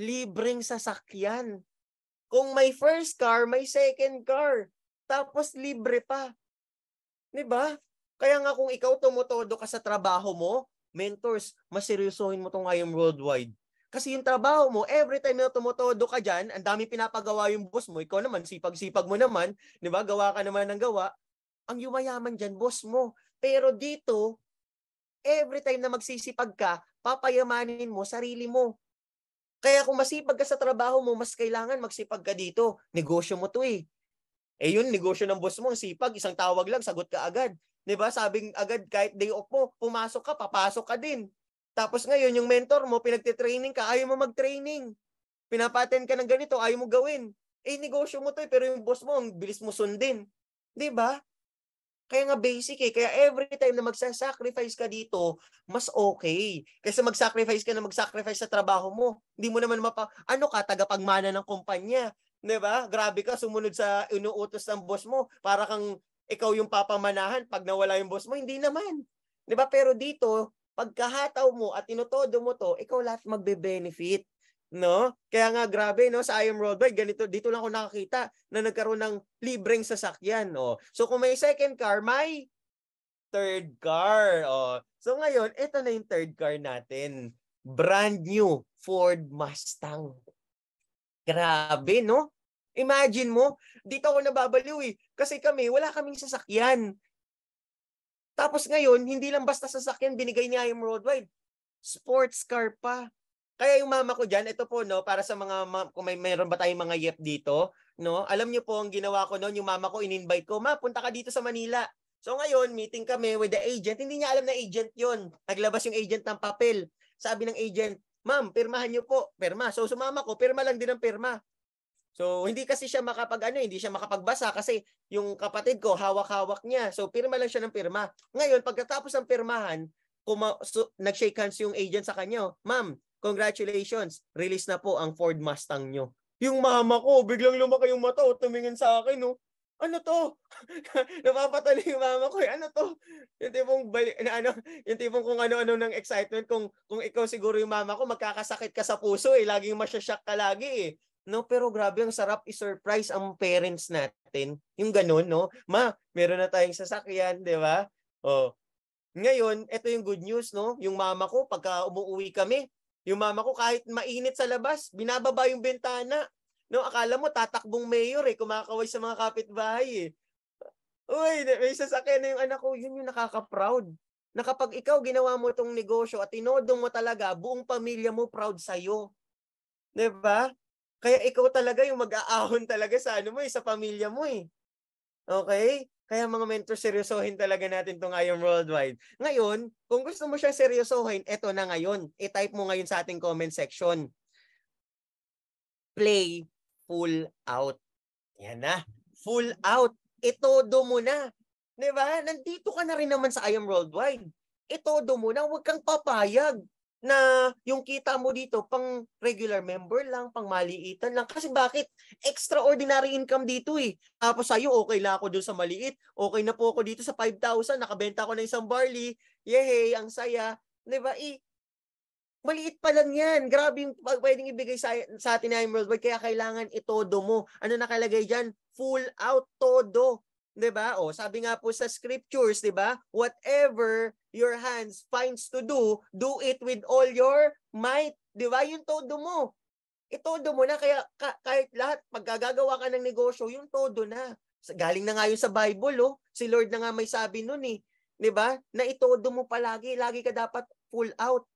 Libreng sasakyan. Kung may first car, may second car. Tapos libre pa. 'Di ba? Kaya nga kung ikaw tumotodo ka sa trabaho mo, mentors, maseryosohin mo tong IAM Worldwide. Kasi yung trabaho mo, every time na tumutodo ka dyan, ang dami pinapagawa yung boss mo, ikaw naman, sipag-sipag mo naman, di ba? Gawa ka naman ng gawa. Ang yumayaman dyan, boss mo. Pero dito, every time na magsisipag ka, papayamanin mo sarili mo. Kaya kung masipag ka sa trabaho mo, mas kailangan magsipag ka dito. Negosyo mo to eh. Eh yun, negosyo ng boss mo, ang sipag, isang tawag lang, sagot ka agad. 'Di ba? Sabing agad kahit day off mo, pumasok ka, papasok ka din. Tapos ngayon, yung mentor mo, pinagtitraining ka, ayaw mo mag-training. Pinapaten ka ng ganito, ayaw mo gawin. Eh, negosyo mo to eh, pero yung boss mo, ang bilis mo sundin. Di ba? Kaya nga basic eh. Kaya every time na magsasacrifice ka dito, mas okay. Kasi magsacrifice ka na magsacrifice sa trabaho mo. Hindi mo naman mapa... Ano ka, tagapagmana ng kumpanya. Di ba? Grabe ka, sumunod sa inuutos ng boss mo. Para kang ikaw yung papamanahan pag nawala yung boss mo. Hindi naman. Di ba? Pero dito, pagkahataw mo at tinotodo mo to, ikaw lahat magbe-benefit. No? Kaya nga grabe no sa IM Worldwide ganito dito lang ako nakakita na nagkaroon ng libreng sasakyan no. Oh. So kung may second car, may third car. Oh. So ngayon, ito na yung third car natin. Brand new Ford Mustang. Grabe no? Imagine mo, dito ako nababaliw eh. Kasi kami, wala kaming sasakyan. Tapos ngayon, hindi lang basta sasakyan, binigay niya yung road Sports car pa. Kaya yung mama ko diyan, ito po no, para sa mga ma- kung may mayroon ba tayong mga yep dito, no? Alam niyo po ang ginawa ko noon, yung mama ko in-invite ko, "Ma, punta ka dito sa Manila." So ngayon, meeting kami with the agent. Hindi niya alam na agent 'yon. Naglabas yung agent ng papel. Sabi ng agent, "Ma'am, pirmahan niyo po." Pirma. So sumama ko, pirma lang din ang pirma. So, hindi kasi siya makapag ano, hindi siya makapagbasa kasi yung kapatid ko, hawak-hawak niya. So, pirma lang siya ng pirma. Ngayon, pagkatapos ng pirmahan, kuma- so, nag-shake hands yung agent sa kanya. Oh, ma'am, congratulations, release na po ang Ford Mustang nyo. Yung mama ko, biglang lumaki yung mata at oh, tumingin sa akin, no? Oh. Ano to? <laughs> Napapatali yung mama ko. Eh, ano to? Yung tipong, bali, na, ano, yung tipong kung ano-ano ng excitement. Kung, kung ikaw siguro yung mama ko, magkakasakit ka sa puso eh. Laging masyashock ka lagi eh. No, pero grabe, ang sarap i-surprise ang parents natin. Yung ganun, no? Ma, meron na tayong sasakyan, di ba? Oh. Ngayon, ito yung good news, no? Yung mama ko, pagka umuwi kami, yung mama ko kahit mainit sa labas, binababa yung bentana. No, akala mo tatakbong mayor eh, kumakaway sa mga kapitbahay eh. Uy, may sasakyan na yung anak ko. Yun yung nakaka-proud. Na kapag ikaw ginawa mo itong negosyo at tinodong mo talaga, buong pamilya mo proud sa'yo. ba? Diba? Kaya ikaw talaga yung mag-aahon talaga sa ano mo eh, sa pamilya mo eh. Okay? Kaya mga mentor, seryosohin talaga natin to ngayon worldwide. Ngayon, kung gusto mo siyang seryosohin, eto na ngayon. I-type mo ngayon sa ating comment section. Play full out. Yan na. Full out. Ito do mo na. Di ba? Nandito ka na rin naman sa I Am Worldwide. Ito do mo na. Huwag kang papayag na yung kita mo dito pang regular member lang, pang maliitan lang. Kasi bakit? Extraordinary income dito eh. Tapos sa'yo, okay lang ako doon sa maliit. Okay na po ako dito sa 5,000. Nakabenta ko na isang barley. Yehey, ang saya. Diba? Eh, maliit pa lang yan. Grabe yung pwedeng ibigay sa, sa atin na worldwide. Kaya kailangan itodo mo. Ano nakalagay dyan? Full out todo. 'di ba? O sabi nga po sa scriptures, 'di ba? Whatever your hands finds to do, do it with all your might, 'di ba? Yung todo mo. Itodo mo na kaya ka, kahit lahat pagkagagawa ka ng negosyo, yung todo na. Galing na nga yun sa Bible, oh. Si Lord na nga may sabi noon, eh. 'Di ba? Na itodo mo palagi, lagi ka dapat full out.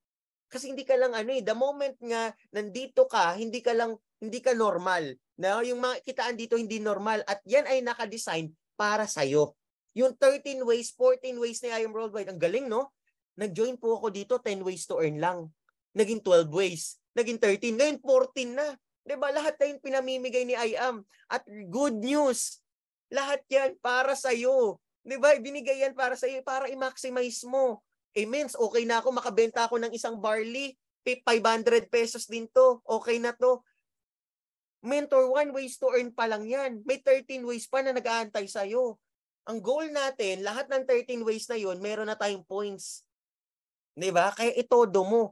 Kasi hindi ka lang ano eh, the moment nga nandito ka, hindi ka lang hindi ka normal. Na no? yung mga kitaan dito hindi normal at yan ay naka-design para sa'yo. Yung 13 ways, 14 ways ni I am worldwide, ang galing no? Nag-join po ako dito, 10 ways to earn lang. Naging 12 ways, naging 13, ngayon 14 na. 'Di ba lahat na 'yung pinamimigay ni I am. At good news, lahat 'yan para sa iyo. 'Di ba? Binigay 'yan para sa iyo para i-maximize mo. Immense, okay na ako makabenta ako ng isang barley, 500 pesos din 'to. Okay na 'to. Mentor 1, ways to earn pa lang yan. May 13 ways pa na nag-aantay sa'yo. Ang goal natin, lahat ng 13 ways na yon meron na tayong points. Di ba? Kaya itodo mo.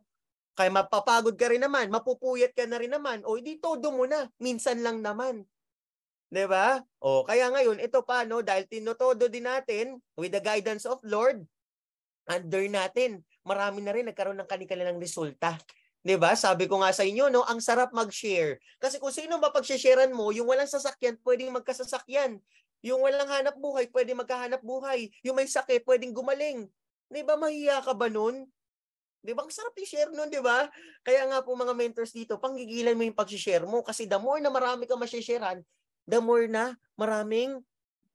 Kaya mapapagod ka rin naman, mapupuyat ka na rin naman, o hindi todo mo na, minsan lang naman. 'Di ba? O kaya ngayon, ito pa no, dahil tinotodo din natin with the guidance of Lord, under natin, marami na rin nagkaroon ng kanilang resulta. 'Di ba? Sabi ko nga sa inyo no, ang sarap mag-share. Kasi kung sino mapag-sharean mo, yung walang sasakyan, pwedeng magkasasakyan. Yung walang hanap buhay, pwedeng magkahanap buhay. Yung may sakit, pwedeng gumaling. 'Di ba mahiya ka ba noon? 'Di ba? Ang sarap i-share noon, 'di ba? Kaya nga po mga mentors dito, panggigilan mo yung pag-share mo kasi the more na marami ka ma-sharean, the more na maraming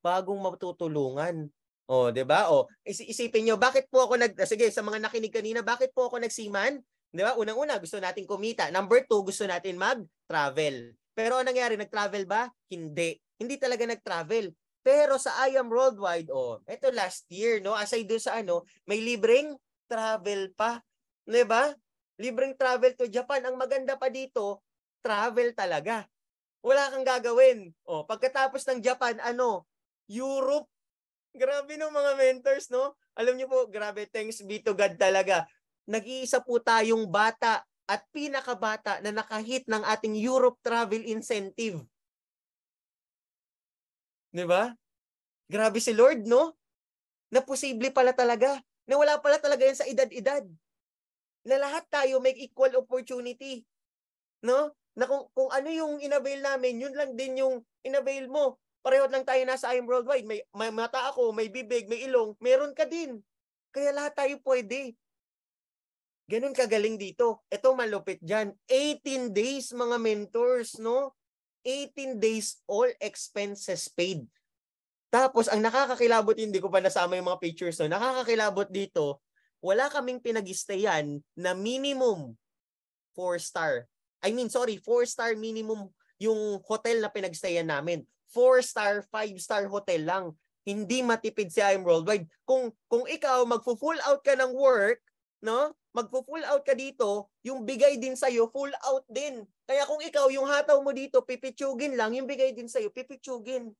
bagong matutulungan. O, oh, 'di ba? O, oh, isipin niyo bakit po ako nag sige sa mga nakinig kanina, bakit po ako nagsiman? Di ba? Unang-una, gusto natin kumita. Number two, gusto natin mag-travel. Pero anong nangyari? Nag-travel ba? Hindi. Hindi talaga nag-travel. Pero sa I Am Worldwide, oh, eto last year, no? Asay doon sa ano, may libreng travel pa. Di ba? Libreng travel to Japan. Ang maganda pa dito, travel talaga. Wala kang gagawin. Oh, pagkatapos ng Japan, ano? Europe. Grabe no mga mentors, no? Alam niyo po, grabe, thanks be to God talaga nag-iisa po tayong bata at pinakabata na nakahit ng ating Europe Travel Incentive. 'Di ba? Grabe si Lord, no? Na posible pala talaga. Na wala pala talaga yan sa edad-edad. Na lahat tayo may equal opportunity. No? Na kung, kung ano yung inavail namin, yun lang din yung inavail mo. Pareho lang tayo nasa I'm Worldwide. May, may mata ako, may bibig, may ilong, meron ka din. Kaya lahat tayo pwede. Ganun kagaling dito. Ito malupit dyan. 18 days mga mentors, no? 18 days all expenses paid. Tapos ang nakakakilabot, hindi ko pa nasama yung mga pictures, no? Nakakakilabot dito, wala kaming pinag-stayan na minimum 4 star. I mean, sorry, 4 star minimum yung hotel na pinagstayan namin. 4 star, 5 star hotel lang. Hindi matipid si I'm Worldwide. Kung kung ikaw magfo-full out ka ng work, no? Magpo-full out ka dito, yung bigay din sa iyo full out din. Kaya kung ikaw, yung hataw mo dito, pipitsugin lang, yung bigay din sa iyo pipitsugin.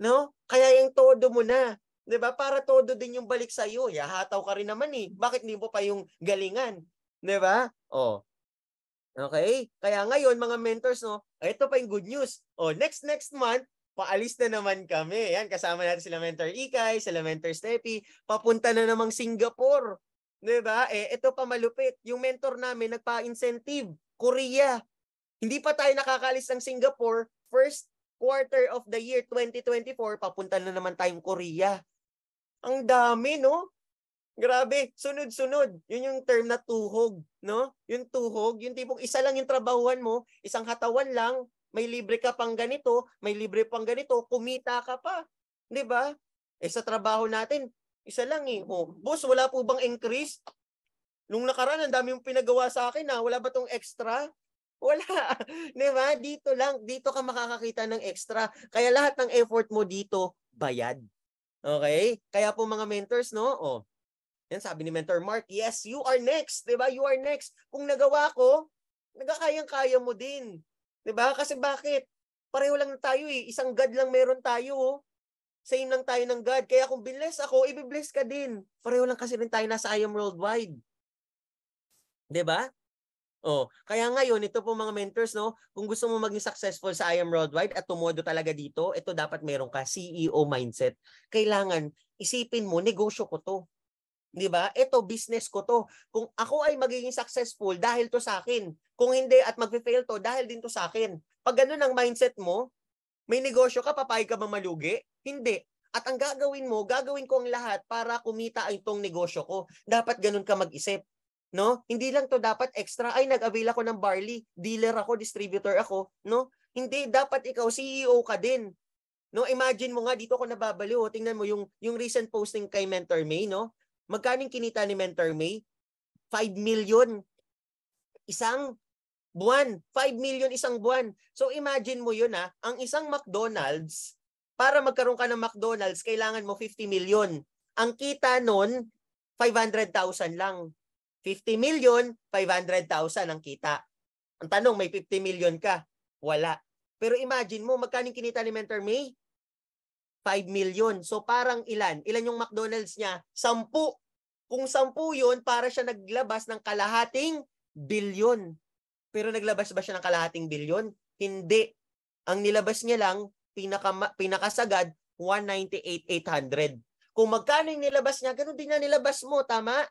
No? Kaya yung todo mo na. 'Di ba? Para todo din yung balik sa iyo. hataw ka rin naman eh. Bakit hindi mo pa yung galingan? 'Di ba? Oh. Okay? Kaya ngayon mga mentors no, ito pa yung good news. Oh, next next month paalis na naman kami. Yan, kasama natin sila Mentor Ikay, sila Mentor Steffi. Papunta na namang Singapore. 'Di ba? Eh ito pa malupit. Yung mentor namin nagpa-incentive, Korea. Hindi pa tayo nakakalis ng Singapore, first quarter of the year 2024 papunta na naman tayong Korea. Ang dami, no? Grabe, sunod-sunod. Yun yung term na tuhog, no? Yung tuhog, yung tipong isa lang yung trabahuan mo, isang katawan lang, may libre ka pang ganito, may libre pang ganito, kumita ka pa. 'Di ba? Eh sa trabaho natin, isa lang eh. Oh, boss, wala po bang increase? Nung nakaraan, ang dami yung pinagawa sa akin na ah. wala ba tong extra? Wala. <laughs> Di ba? Dito lang, dito ka makakakita ng extra. Kaya lahat ng effort mo dito, bayad. Okay? Kaya po mga mentors, no? Oh. Yan sabi ni Mentor Mark, yes, you are next. Di ba? You are next. Kung nagawa ko, nagakayang-kaya mo din. Di ba? Kasi bakit? Pareho lang tayo eh. Isang God lang meron tayo. Oh. Same lang tayo ng God. Kaya kung bless ako, ibibless ka din. Pareho lang kasi rin tayo nasa I am worldwide. ba? Diba? Oh, kaya ngayon, ito po mga mentors, no? Kung gusto mo maging successful sa I am worldwide at tumodo talaga dito, ito dapat meron ka, CEO mindset. Kailangan isipin mo, negosyo ko to. 'di ba? Ito business ko 'to. Kung ako ay magiging successful dahil 'to sa akin. Kung hindi at magfe-fail 'to dahil din 'to sa akin. Pag ganun ang mindset mo, may negosyo ka, papay ka bang malugi? Hindi. At ang gagawin mo, gagawin ko ang lahat para kumita itong negosyo ko. Dapat ganun ka mag-isip. No? Hindi lang to dapat extra. Ay, nag-avail ako ng barley. Dealer ako, distributor ako. No? Hindi, dapat ikaw, CEO ka din. No, imagine mo nga dito ako nababaliw. Oh. Tingnan mo yung yung recent posting kay Mentor May, no? Magkano kinita ni Mentor May? 5 million. Isang buwan. 5 million isang buwan. So imagine mo yun ha, ah. ang isang McDonald's para magkaroon ka ng McDonald's, kailangan mo 50 million. Ang kita nun, 500,000 lang. 50 million, 500,000 ang kita. Ang tanong, may 50 million ka? Wala. Pero imagine mo, magkano kinita ni Mentor May? 5 million. So parang ilan? Ilan yung McDonald's niya? 10. Kung 10 yun, para siya naglabas ng kalahating bilyon. Pero naglabas ba siya ng kalahating bilyon? Hindi. Ang nilabas niya lang, pinaka, pinakasagad, 198,800. Kung magkano yung nilabas niya, ganun din na nilabas mo, tama?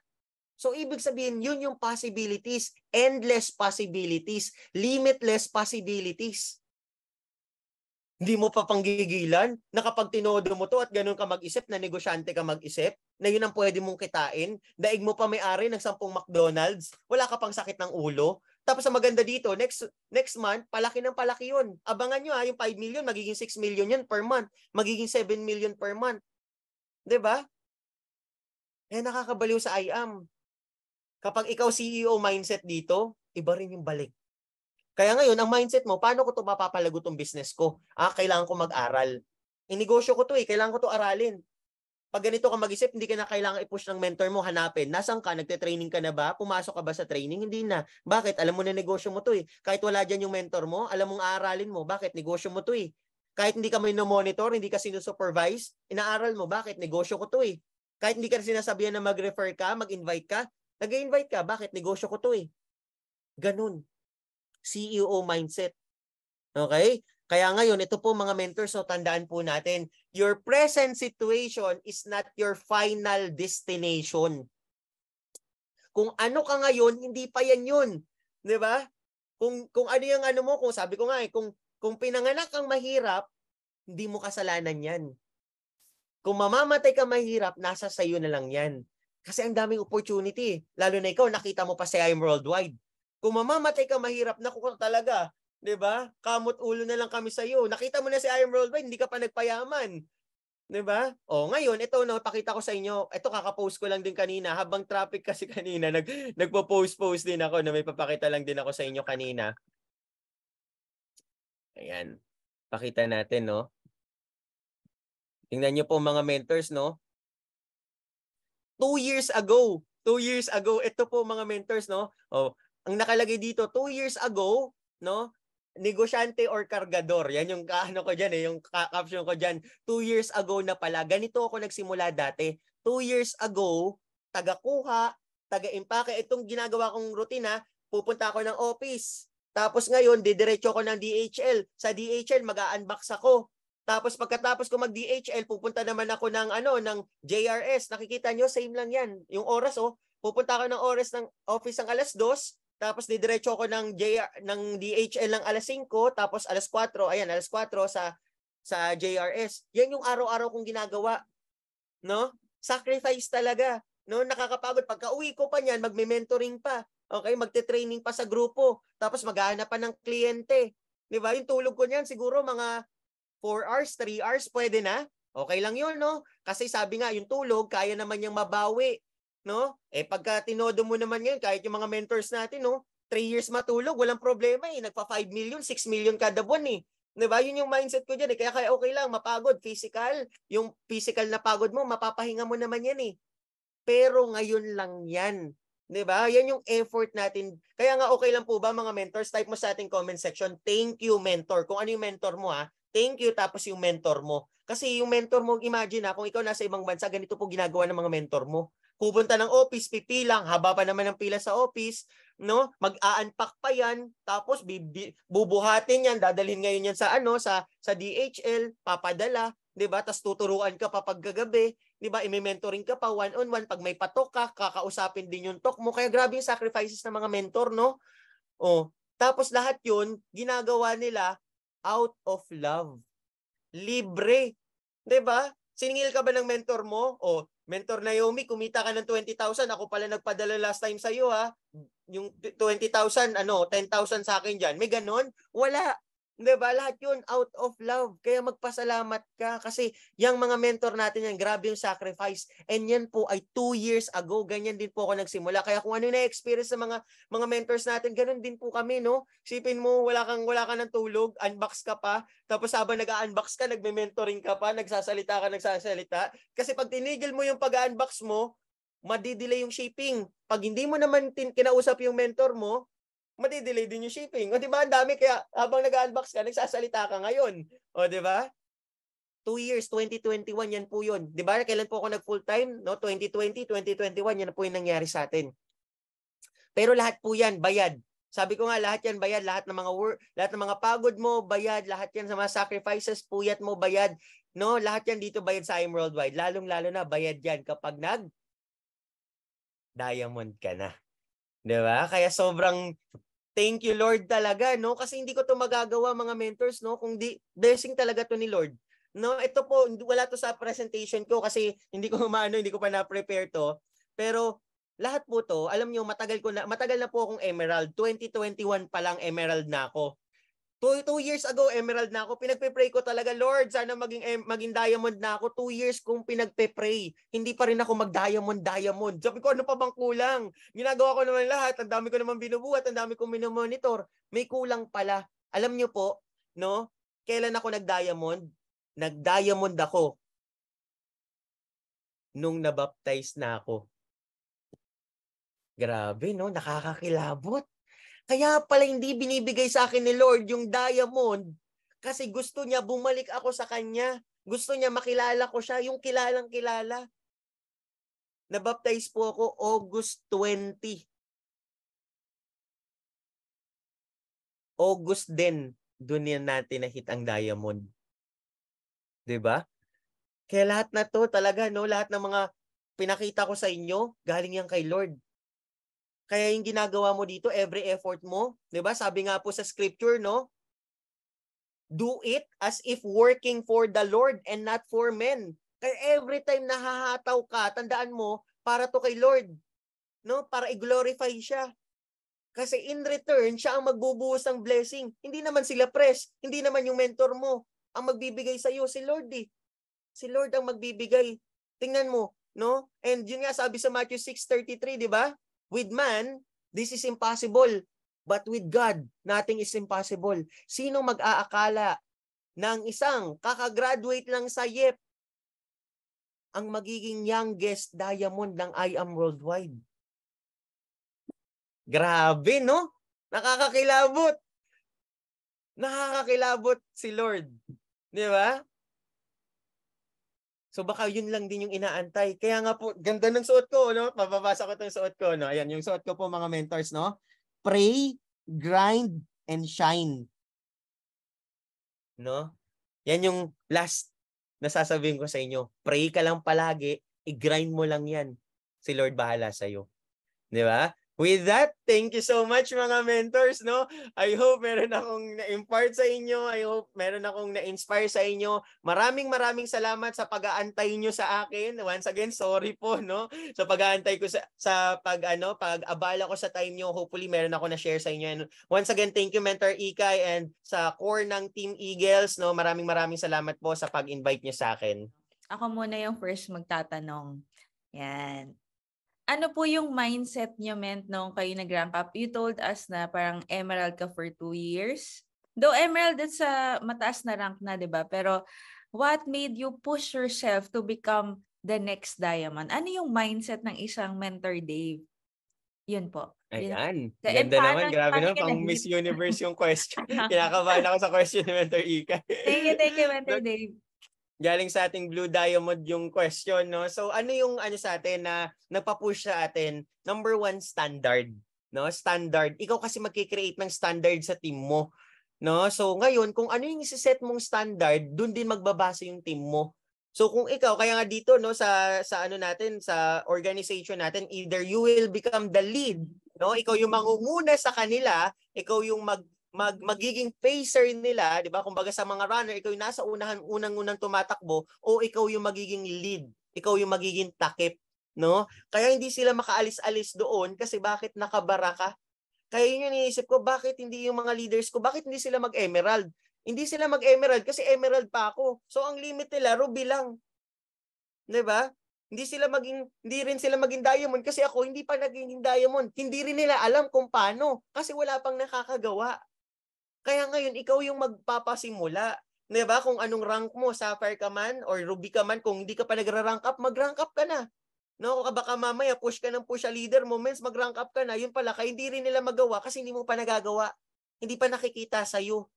So, ibig sabihin, yun yung possibilities, endless possibilities, limitless possibilities. Hindi mo pa panggigilan na kapag tinodo mo to at ganun ka mag-isip, na negosyante ka mag-isip, na yun ang pwede mong kitain, daig mo pa may-ari ng sampung McDonald's, wala ka pang sakit ng ulo, tapos ang maganda dito, next next month, palaki ng palaki yun. Abangan nyo ha, ah, yung 5 million, magiging 6 million yan per month. Magiging 7 million per month. ba? Diba? Eh, nakakabaliw sa I am. Kapag ikaw CEO mindset dito, iba rin yung balik. Kaya ngayon, ang mindset mo, paano ko to mapapalago tong business ko? Ah, kailangan ko mag-aral. Inegosyo ko to eh, kailangan ko to aralin pag ganito ka mag-isip, hindi ka na kailangan i-push ng mentor mo, hanapin. Nasaan ka? Nagte-training ka na ba? Pumasok ka ba sa training? Hindi na. Bakit? Alam mo na negosyo mo to eh. Kahit wala dyan yung mentor mo, alam mong aaralin mo. Bakit? Negosyo mo to eh. Kahit hindi ka may monitor hindi ka sinusupervise, inaaral mo. Bakit? Negosyo ko to eh. Kahit hindi ka sinasabihan na mag-refer ka, mag-invite ka, nag invite ka. Bakit? Negosyo ko to eh. Ganun. CEO mindset. Okay? Kaya ngayon, ito po mga mentors, so tandaan po natin, your present situation is not your final destination. Kung ano ka ngayon, hindi pa yan yun. Di ba? Kung, kung ano yung ano mo, kung sabi ko nga eh, kung, kung pinanganak kang mahirap, hindi mo kasalanan yan. Kung mamamatay ka mahirap, nasa sayo na lang yan. Kasi ang daming opportunity. Lalo na ikaw, nakita mo pa si I'm Worldwide. Kung mamamatay ka mahirap, naku talaga, 'Di ba? Kamot ulo na lang kami sa iyo. Nakita mo na si Iron Worldwide, hindi ka pa nagpayaman. 'Di ba? O ngayon, ito no, pakita ko sa inyo. Ito kaka-post ko lang din kanina habang traffic kasi <laughs> kanina nag nagpo-post-post din ako na may papakita lang din ako sa inyo kanina. Ayan. Pakita natin, no? Tingnan niyo po mga mentors, no? Two years ago, two years ago, ito po mga mentors, no? Oh, ang nakalagay dito, two years ago, no? negosyante or kargador. Yan yung ano ko diyan eh, yung caption ko diyan. Two years ago na pala. Ganito ako nagsimula dati. Two years ago, taga-kuha, taga-impake. Itong ginagawa kong rutina, pupunta ako ng office. Tapos ngayon, didiretso ko ng DHL. Sa DHL, mag-unbox ako. Tapos pagkatapos ko mag-DHL, pupunta naman ako ng ano ng JRS. Nakikita nyo, same lang yan. Yung oras oh, pupunta ako ng oras ng office ng alas 2, tapos didiretso ako ng JR ng DHL ng alas 5 tapos alas 4, ayan alas 4 sa sa JRS. Yan yung araw-araw kong ginagawa. No? Sacrifice talaga. No, nakakapagod pagka-uwi ko pa niyan, magme-mentoring pa. Okay, magte-training pa sa grupo. Tapos maghahanap pa ng kliyente. 'Di ba? Yung tulog ko niyan siguro mga 4 hours, 3 hours pwede na. Okay lang 'yon, no? Kasi sabi nga, yung tulog kaya naman yung mabawi no? Eh pagka tinodo mo naman ngayon, kahit yung mga mentors natin, no? 3 years matulog, walang problema eh. Nagpa 5 million, 6 million kada buwan eh. 'Di ba? Yun yung mindset ko diyan eh. Kaya kaya okay lang mapagod physical, yung physical na pagod mo mapapahinga mo naman 'yan eh. Pero ngayon lang 'yan. 'Di ba? Yan yung effort natin. Kaya nga okay lang po ba mga mentors, type mo sa ating comment section, thank you mentor. Kung ano yung mentor mo ha, ah. thank you tapos yung mentor mo. Kasi yung mentor mo, imagine ha, ah, kung ikaw nasa ibang bansa, ganito po ginagawa ng mga mentor mo pupunta ng office, pipilang, haba pa naman ng pila sa office, no? Mag-a-unpack pa 'yan, tapos bibi- bubuhatin 'yan, dadalhin ngayon 'yan sa ano, sa sa DHL, papadala, 'di ba? Tapos tuturuan ka pa paggagabi, 'di ba? I-mentoring ka pa one on one pag may patok ka, kakausapin din yung talk mo. Kaya grabe yung sacrifices ng mga mentor, no? Oh, tapos lahat 'yun ginagawa nila out of love. Libre. 'Di ba? Siningil ka ba ng mentor mo? O, oh, Mentor Naomi, kumita ka ng 20,000. Ako pala nagpadala last time sa iyo ha. Yung 20,000, ano, 10,000 sa akin diyan. May ganon? Wala. Di ba? Lahat yun out of love. Kaya magpasalamat ka kasi yung mga mentor natin yan, grabe yung sacrifice. And yan po ay two years ago. Ganyan din po ako nagsimula. Kaya kung ano yung na-experience sa mga, mga mentors natin, ganun din po kami, no? Sipin mo, wala kang, wala kang ng tulog, unbox ka pa. Tapos habang nag-unbox ka, nagme-mentoring ka pa, nagsasalita ka, nagsasalita. Kasi pag tinigil mo yung pag-unbox mo, madidelay yung shipping. Pag hindi mo naman tin- kinausap yung mentor mo, madidelay din yung shipping. O di ba, ang dami kaya habang nag-unbox ka, nagsasalita ka ngayon. O di ba? 2 years, 2021, yan po yun. Di ba, kailan po ako nag full time? No? 2020, 2021, yan po yung nangyari sa atin. Pero lahat po yan, bayad. Sabi ko nga, lahat yan bayad, lahat ng mga work, lahat ng mga pagod mo, bayad, lahat yan sa mga sacrifices, puyat mo, bayad. No, lahat yan dito bayad sa I'm Worldwide. Lalong-lalo na bayad yan kapag nag diamond ka na. 'Di ba? Kaya sobrang Thank you Lord talaga, no? Kasi hindi ko to magagawa mga mentors, no? Kung di blessing talaga to ni Lord. No, ito po wala to sa presentation ko kasi hindi ko <laughs> maano, hindi ko pa na-prepare to. Pero lahat po to, alam niyo matagal ko na matagal na po akong Emerald. 2021 pa lang Emerald na ako. Two, two years ago, emerald na ako. Pinagpe-pray ko talaga, Lord, sana maging, eh, maging diamond na ako. Two years kong pinagpe-pray. Hindi pa rin ako mag-diamond, diamond. Sabi ko, ano pa bang kulang? Ginagawa ko naman lahat. Ang dami ko naman binubuhat. Ang dami kong minomonitor. May kulang pala. Alam nyo po, no? Kailan ako nag-diamond? Nag-diamond ako nung nabaptize na ako. Grabe, no? Nakakakilabot. Kaya pala hindi binibigay sa akin ni Lord yung diamond kasi gusto niya bumalik ako sa kanya. Gusto niya makilala ko siya, yung kilalang kilala. Nabaptize po ako August 20. August din, dun yan natin nahit ang diamond. ba? Diba? Kaya lahat na to talaga, no? Lahat ng mga pinakita ko sa inyo, galing yan kay Lord. Kaya yung ginagawa mo dito, every effort mo, 'di ba? Sabi nga po sa scripture, no? Do it as if working for the Lord and not for men. Kaya every time nahahataw ka, tandaan mo, para to kay Lord. No? Para i-glorify siya. Kasi in return, siya ang magbubuhos ng blessing. Hindi naman sila press, hindi naman yung mentor mo. Ang magbibigay sa iyo si Lord eh. Si Lord ang magbibigay. Tingnan mo, no? And yun nga sabi sa Matthew 6:33, di ba? With man, this is impossible. But with God, nothing is impossible. Sino mag-aakala ng isang kakagraduate lang sa YEP ang magiging youngest diamond ng I Am Worldwide? Grabe, no? Nakakakilabot. Nakakakilabot si Lord. Di ba? So baka yun lang din yung inaantay. Kaya nga po, ganda ng suot ko, no? Mababasa ko itong suot ko, no? Ayan, yung suot ko po mga mentors, no? Pray, grind, and shine. No? Yan yung last na sasabihin ko sa inyo. Pray ka lang palagi, i-grind mo lang yan. Si Lord bahala sa'yo. Di ba? With that, thank you so much mga mentors, no? I hope meron akong na-impart sa inyo. I hope meron akong na-inspire sa inyo. Maraming maraming salamat sa pag-aantay nyo sa akin. Once again, sorry po, no? Sa pag-aantay ko sa, sa pag, ano, pag-abala ko sa time nyo. Hopefully, meron ako na-share sa inyo. And once again, thank you Mentor Ikay and sa core ng Team Eagles, no? Maraming maraming salamat po sa pag-invite nyo sa akin. Ako muna yung first magtatanong. Yan. Ano po yung mindset niyo, Ment, nung kayo nag-ramp up? You told us na parang emerald ka for two years. Though emerald, it's a mataas na rank na, di ba? Pero what made you push yourself to become the next diamond? Ano yung mindset ng isang mentor, Dave? Yun po. Ayan. Yun. Ganda parang, naman. Grabe naman. Pang Miss Universe yung question. <laughs> Kinakabahan ako sa question ni Mentor Ika. thank you, thank you, Mentor Dave galing sa ating Blue Diamond yung question, no? So, ano yung ano sa atin na nagpa-push sa atin? Number one, standard. No? Standard. Ikaw kasi magki-create ng standard sa team mo. No? So, ngayon, kung ano yung set mong standard, dun din magbabasa yung team mo. So kung ikaw kaya nga dito no sa sa ano natin sa organization natin either you will become the lead no ikaw yung mangunguna sa kanila ikaw yung mag mag magiging pacer nila, 'di ba? Kumbaga sa mga runner, ikaw yung nasa unahan unang-unang tumatakbo o ikaw yung magiging lead, ikaw yung magiging takip, no? Kaya hindi sila makaalis-alis doon kasi bakit nakabara ka? Kaya yun yung iniisip ko, bakit hindi yung mga leaders ko, bakit hindi sila mag-emerald? Hindi sila mag-emerald kasi emerald pa ako. So ang limit nila ruby lang. 'Di ba? Hindi sila maging hindi rin sila maging diamond kasi ako hindi pa naging diamond. Hindi rin nila alam kung paano kasi wala pang nakakagawa. Kaya ngayon, ikaw yung magpapasimula. Diba? Kung anong rank mo, Sapphire ka man or Ruby ka man, kung hindi ka pa nagra-rank up, mag-rank up ka na. No, baka mamaya push ka ng push a leader moments, mag-rank up ka na. Yun pala, kaya hindi rin nila magawa kasi hindi mo pa nagagawa. Hindi pa nakikita sa iyo.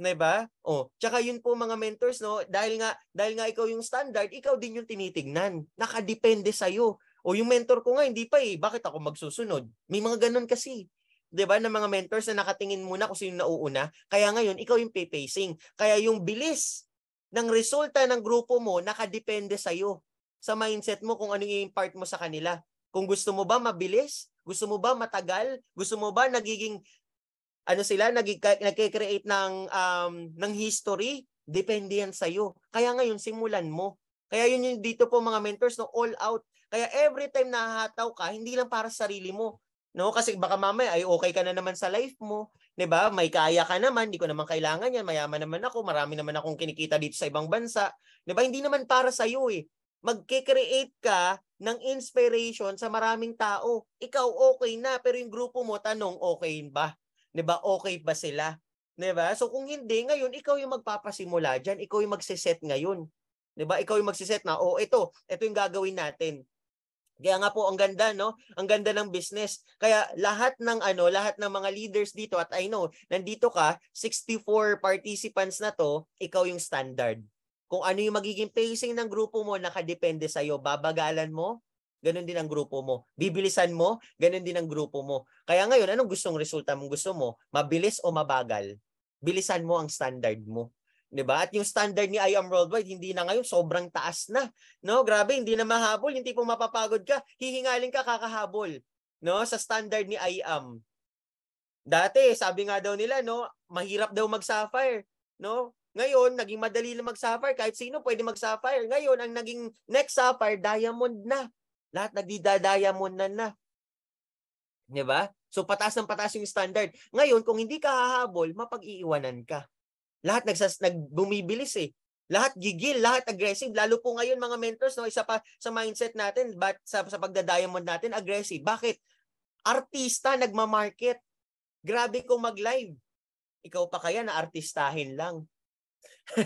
'Di ba? Oh, tsaka yun po mga mentors, no, dahil nga dahil nga ikaw yung standard, ikaw din yung tinitingnan. Nakadepende sa iyo. O yung mentor ko nga hindi pa eh, bakit ako magsusunod? May mga ganun kasi. 'di ba, ng mga mentors na nakatingin muna kung sino nauuna. Kaya ngayon, ikaw yung pacing. Kaya yung bilis ng resulta ng grupo mo nakadepende sa iyo sa mindset mo kung ano yung part mo sa kanila. Kung gusto mo ba mabilis, gusto mo ba matagal, gusto mo ba nagiging ano sila nagki-create ng um, ng history, depende yan sa iyo. Kaya ngayon simulan mo. Kaya yun yung dito po mga mentors no all out. Kaya every time nahahataw ka, hindi lang para sa sarili mo, No, kasi baka mamaya ay okay ka na naman sa life mo, 'di ba? May kaya ka naman, hindi ko naman kailangan 'yan. Mayaman naman ako, marami naman akong kinikita dito sa ibang bansa, 'di ba? Hindi naman para sa iyo eh. Magke-create ka ng inspiration sa maraming tao. Ikaw okay na, pero yung grupo mo tanong okay ba? 'Di ba? Okay ba sila? 'Di ba? So kung hindi ngayon, ikaw yung magpapasimula diyan, ikaw yung magse-set ngayon. 'Di ba? Ikaw yung magse-set na, oh, ito, ito yung gagawin natin. Kaya nga po ang ganda no, ang ganda ng business. Kaya lahat ng ano, lahat ng mga leaders dito at I know nandito ka, 64 participants na to, ikaw yung standard. Kung ano yung magiging pacing ng grupo mo nakadepende sa iyo, babagalan mo, ganun din ang grupo mo. Bibilisan mo, ganun din ang grupo mo. Kaya ngayon, anong gustong resulta mong gusto mo? Mabilis o mabagal? Bilisan mo ang standard mo. 'di ba? At yung standard ni I am worldwide hindi na ngayon sobrang taas na, no? Grabe, hindi na mahabol, hindi po mapapagod ka, hihingalin ka kakahabol, no? Sa standard ni I am. Dati, sabi nga daw nila, no, mahirap daw mag-sapphire, no? Ngayon, naging madali na mag-sapphire, kahit sino pwede mag-sapphire. Ngayon, ang naging next sapphire, diamond na. Lahat nagdida-diamond na na. 'Di ba? So pataas ng pataas yung standard. Ngayon, kung hindi ka hahabol, mapag-iiwanan ka. Lahat nagsas, nagbumibilis eh. Lahat gigil, lahat aggressive. Lalo po ngayon mga mentors, no, isa pa sa mindset natin, but sa, sa pagda-diamond natin, aggressive. Bakit? Artista nagmamarket. Grabe kung mag-live. Ikaw pa kaya na artistahin lang. <laughs>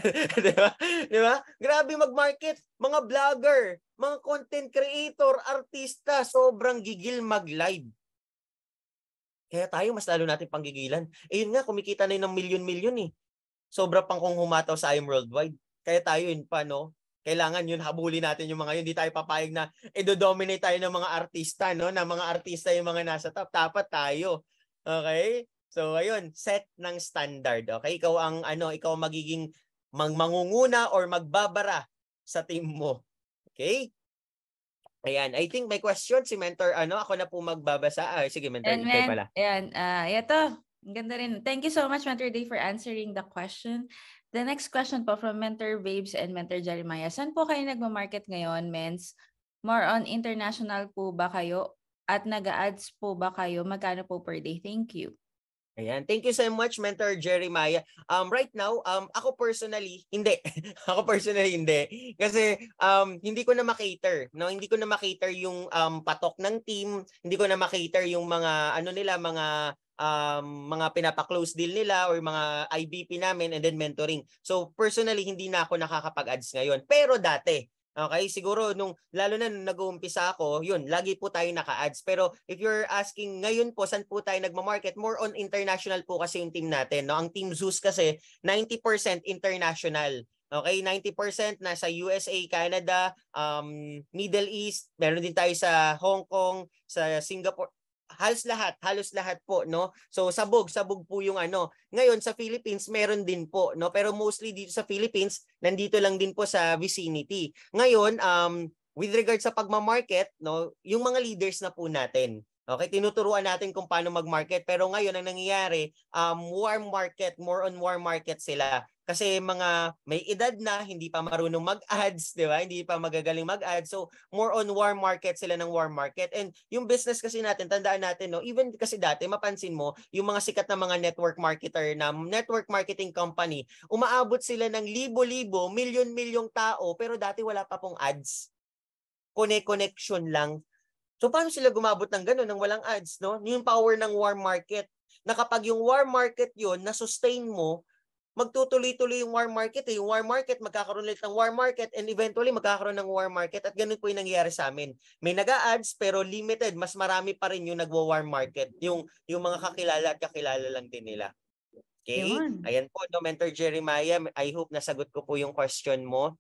'Di ba? 'Di ba? Grabe mag-market, mga vlogger, mga content creator, artista, sobrang gigil mag-live. Kaya tayo mas lalo natin panggigilan. Eh yun nga, kumikita na yun ng milyon-milyon eh sobra pang kung humataw sa IM Worldwide. Kaya tayo yun pa, no? Kailangan yun, habulin natin yung mga yun. Hindi tayo papayag na edo-dominate tayo ng mga artista, no? Na mga artista yung mga nasa top. Tapat tayo. Okay? So, ayun, set ng standard. Okay? Ikaw ang, ano, ikaw magiging magmangunguna or magbabara sa team mo. Okay? Ayan, I think may question si mentor ano, ako na po magbabasa. Ah, sige, mentor, And pala. Ayan, uh, ah, ito, Ganda rin. Thank you so much, Mentor Day, for answering the question. The next question po from Mentor Babes and Mentor Jeremiah. Saan po kayo nagmamarket ngayon, men's? More on international po ba kayo? At nag-ads po ba kayo? Magkano po per day? Thank you. Ayan. Thank you so much, Mentor Jeremiah. Um, right now, um, ako personally, hindi. <laughs> ako personally, hindi. Kasi um, hindi ko na makater. No? Hindi ko na makater yung um, patok ng team. Hindi ko na makater yung mga, ano nila, mga um, mga pinapa-close deal nila or mga IBP namin and then mentoring. So personally, hindi na ako nakakapag-ads ngayon. Pero dati, Okay, siguro nung lalo na nung nag-uumpisa ako, yun, lagi po tayo naka-ads. Pero if you're asking ngayon po saan po tayo nagma-market, more on international po kasi yung team natin, no? Ang team Zeus kasi 90% international. Okay, 90% nasa USA, Canada, um, Middle East, meron din tayo sa Hong Kong, sa Singapore, halos lahat, halos lahat po, no? So sabog, sabog po yung ano. Ngayon sa Philippines, meron din po, no? Pero mostly dito sa Philippines, nandito lang din po sa vicinity. Ngayon, um, with regard sa pagma-market, no, yung mga leaders na po natin, Okay, tinuturuan natin kung paano mag-market. Pero ngayon, ang nangyayari, um, warm market, more on warm market sila. Kasi mga may edad na, hindi pa marunong mag-ads, di ba? Hindi pa magagaling mag-ads. So, more on warm market sila ng warm market. And yung business kasi natin, tandaan natin, no? even kasi dati, mapansin mo, yung mga sikat na mga network marketer na network marketing company, umaabot sila ng libo-libo, milyon-milyong tao, pero dati wala pa pong ads. Kone-connection lang. So, paano sila gumabot ng gano'n nang walang ads, no? Yung power ng warm market na kapag yung warm market yon na sustain mo magtutuloy-tuloy yung war market. Eh. Yung war market, magkakaroon ulit ng war market and eventually magkakaroon ng war market at ganun po yung nangyayari sa amin. May nag ads pero limited. Mas marami pa rin yung nagwa-war market. Yung, yung mga kakilala at kakilala lang din nila. Okay? Yun. Ayan po, no, Mentor Jeremiah. I hope nasagot ko po yung question mo.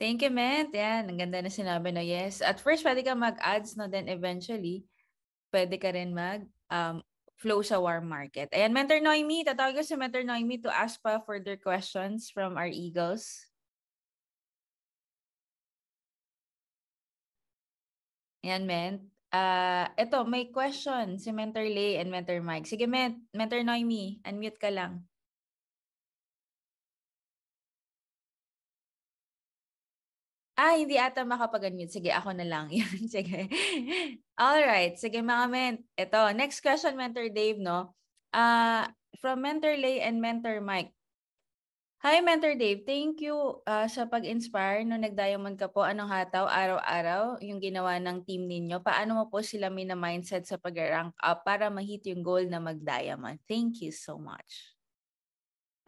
Thank you, Ment. Yan, ang ganda na sinabi, na Yes. At first, pwede ka mag-ads, no? Then eventually, pwede ka rin mag um, flow sa warm market. Ayan, Mentor Noemi, tatawag ko si Mentor Noemi to ask pa further questions from our Eagles. Ayan, Ment. Uh, ah, ito, may question si Mentor Lay and Mentor Mike. Sige, Ment, Mentor Noemi, unmute ka lang. Ah, hindi ata makapag-unmute. Sige, ako na lang <laughs> yun. Sige. right. Sige mga men. Ito, next question, Mentor Dave, no? Uh, from Mentor Lay and Mentor Mike. Hi, Mentor Dave. Thank you uh, sa pag-inspire no nag-diamond ka po. Anong hataw araw-araw yung ginawa ng team ninyo? Paano mo po sila mina-mindset sa pag-rank up para ma-hit yung goal na mag-diamond? Thank you so much.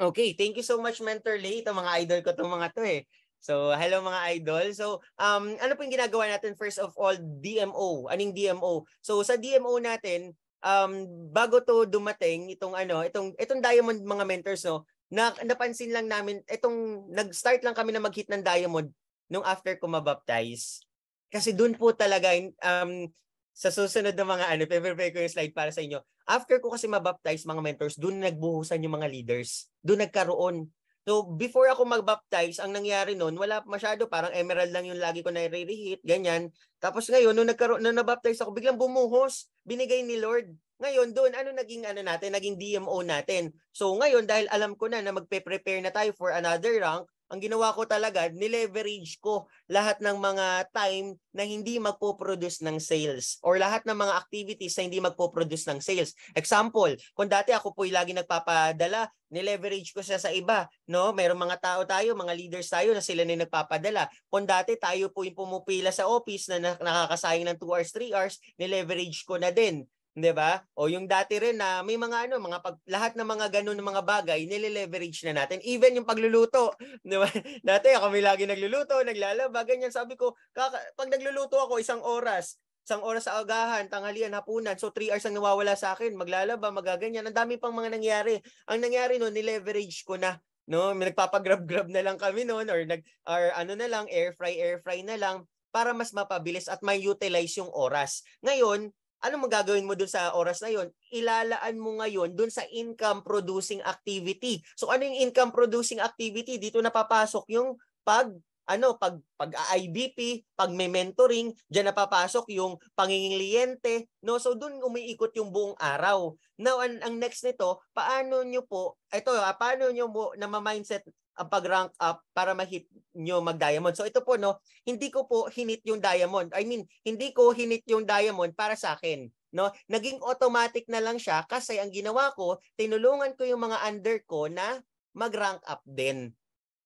Okay, thank you so much, Mentor Lay. Ito mga idol ko itong mga to eh. So, hello mga idol. So, um, ano po yung ginagawa natin? First of all, DMO. Anong DMO? So, sa DMO natin, um, bago to dumating, itong ano, itong, itong Diamond mga mentors, no, na, napansin lang namin, itong, nag-start lang kami na mag-hit ng Diamond nung after ko mabaptize. Kasi doon po talaga, um, sa susunod ng mga ano, prepare ko yung slide para sa inyo. After ko kasi mabaptize mga mentors, doon nagbuhusan yung mga leaders. Doon nagkaroon So, before ako mag-baptize, ang nangyari noon, wala masyado, parang emerald lang yung lagi ko na reheat ganyan. Tapos ngayon, nung, nagkaroon, nung nabaptize ako, biglang bumuhos, binigay ni Lord. Ngayon, doon, ano naging ano natin, naging DMO natin. So, ngayon, dahil alam ko na na magpe-prepare na tayo for another rank, ang ginawa ko talaga, nileverage ko lahat ng mga time na hindi magpo-produce ng sales or lahat ng mga activities na hindi magpo-produce ng sales. Example, kung dati ako po'y lagi nagpapadala, nileverage ko siya sa iba. No? Merong mga tao tayo, mga leaders tayo na sila na nagpapadala. Kung dati tayo po yung pumupila sa office na nakakasayang ng 2 hours, 3 hours, nileverage ko na din 'di ba? O yung dati rin na may mga ano, mga pag, lahat ng mga ganun ng mga bagay, nile-leverage na natin. Even yung pagluluto, <laughs> 'di ba? Dati ako may lagi nagluluto, naglalaba, ganyan. Sabi ko, kaka- pag nagluluto ako isang oras, isang oras sa agahan, tanghalian, hapunan. So 3 hours ang nawawala sa akin, maglalaba, magaganyan. Ang dami pang mga nangyari. Ang nangyari noon, nileverage ko na no may nagpapagrab-grab na lang kami noon or nag or ano na lang air fry air fry na lang para mas mapabilis at may utilize yung oras. Ngayon, ano magagawin mo dun sa oras na yon? Ilalaan mo ngayon dun sa income producing activity. So ano yung income producing activity? Dito napapasok yung pag ano pag pag IBP, pag may mentoring, diyan napapasok yung panginging liyente, no? So doon umiikot yung buong araw. Now ang, ang next nito, paano niyo po ito, ah, paano niyo mo na mindset ang pag-rank up para ma-hit nyo mag-diamond. So ito po no, hindi ko po hinit yung diamond. I mean, hindi ko hinit yung diamond para sa akin. No, naging automatic na lang siya kasi ang ginawa ko, tinulungan ko yung mga under ko na mag-rank up din.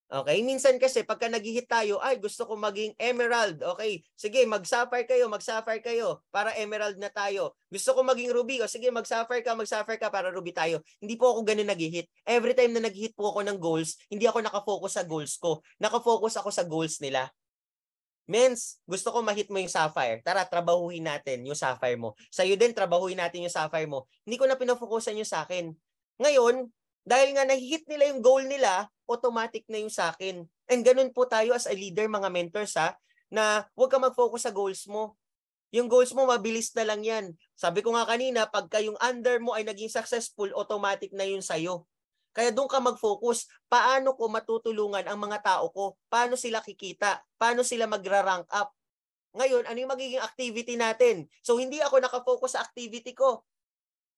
Okay? Minsan kasi pagka naghihit tayo, ay gusto ko maging emerald. Okay, sige mag-sapphire kayo, mag-sapphire kayo para emerald na tayo. Gusto ko maging ruby. O sige mag-sapphire ka, mag-sapphire ka para ruby tayo. Hindi po ako ganun naghihit. Every time na naghihit po ako ng goals, hindi ako nakafocus sa goals ko. Nakafocus ako sa goals nila. Mens, gusto ko mahit mo yung sapphire. Tara, trabahuhin natin yung sapphire mo. Sa'yo din, trabahuhin natin yung sapphire mo. Hindi ko na pinafocusan yung sa akin. Ngayon, dahil nga nahihit nila yung goal nila, automatic na yung sa akin. And ganun po tayo as a leader, mga mentors ha, na huwag ka mag-focus sa goals mo. Yung goals mo, mabilis na lang yan. Sabi ko nga kanina, pagka yung under mo ay naging successful, automatic na yun sa'yo. Kaya doon ka mag-focus. Paano ko matutulungan ang mga tao ko? Paano sila kikita? Paano sila magra-rank up? Ngayon, ano yung magiging activity natin? So, hindi ako nakafocus sa activity ko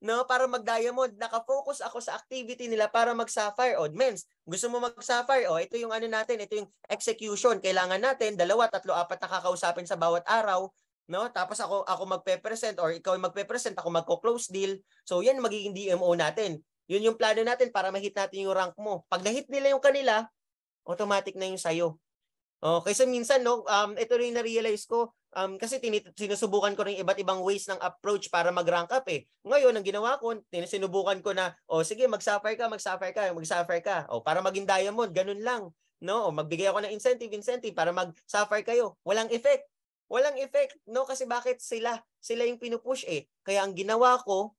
no? Para mag-diamond, naka-focus ako sa activity nila para mag-sapphire. O, men's, gusto mo mag-sapphire? O, ito yung ano natin, ito yung execution. Kailangan natin, dalawa, tatlo, apat na kakausapin sa bawat araw. No? Tapos ako ako magpe-present or ikaw yung magpe-present, ako magko-close deal. So yan magiging DMO natin. Yun yung plano natin para ma-hit natin yung rank mo. Pag na-hit nila yung kanila, automatic na yung sayo. Oh, kaysa minsan no, um ito rin na-realize ko, Um, kasi tinit- sinusubukan ko ng iba't ibang ways ng approach para mag-rank up eh. Ngayon, ang ginawa ko, sinubukan ko na, o oh, sige, mag-suffer ka, mag-suffer ka, mag-suffer ka. O, oh, para maging diamond, ganun lang. No, o, oh, magbigay ako ng incentive, incentive para mag-suffer kayo. Walang effect. Walang effect. No, kasi bakit sila? Sila yung pinupush eh. Kaya ang ginawa ko,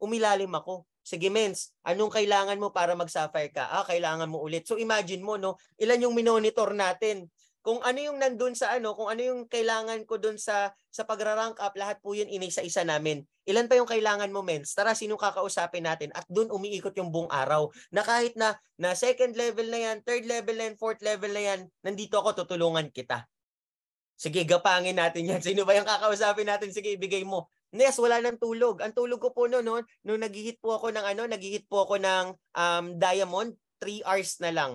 umilalim ako. Sige, mens, anong kailangan mo para mag-suffer ka? Ah, kailangan mo ulit. So imagine mo, no, ilan yung minonitor natin kung ano yung nandun sa ano, kung ano yung kailangan ko dun sa sa pagra-rank up, lahat po yun inisa-isa namin. Ilan pa yung kailangan mo, men? Tara, sino kakausapin natin? At dun umiikot yung buong araw. Na kahit na, na second level na yan, third level na yan, fourth level na yan, nandito ako, tutulungan kita. Sige, gapangin natin yan. <laughs> Sino ba yung kakausapin natin? Sige, ibigay mo. Yes, wala nang tulog. Ang tulog ko po noon, noon, nung naghihit po ako ng ano, naghihit po ako ng um, diamond, 3 hours na lang.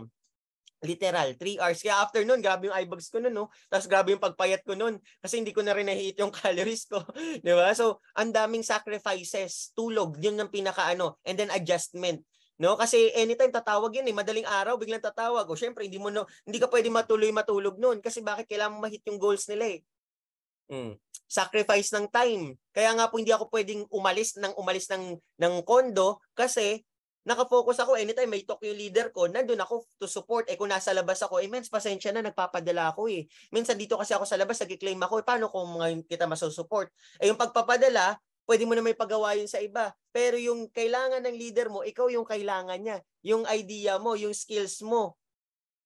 Literal, 3 hours. Kaya after nun, grabe yung eyebags ko nun, no? Tapos grabe yung pagpayat ko nun. Kasi hindi ko na rin nahihit yung <laughs> calories ko. <laughs> Di ba? So, ang daming sacrifices, tulog, yun ang pinakaano. And then adjustment. No? Kasi anytime tatawag yun eh. Madaling araw, biglang tatawag. O syempre, hindi mo no, hindi ka pwedeng matuloy-matulog noon kasi bakit kailangan mo ma-hit yung goals nila eh. Mm. Sacrifice ng time. Kaya nga po hindi ako pwedeng umalis ng umalis ng ng condo kasi nakafocus ako anytime may talk yung leader ko, nandun ako to support. Eh kung nasa labas ako, eh mens, pasensya na, nagpapadala ako eh. Minsan dito kasi ako sa labas, nag-claim ako, eh paano kung ngayon kita masusupport? Eh yung pagpapadala, pwede mo na may pagawa yun sa iba. Pero yung kailangan ng leader mo, ikaw yung kailangan niya. Yung idea mo, yung skills mo.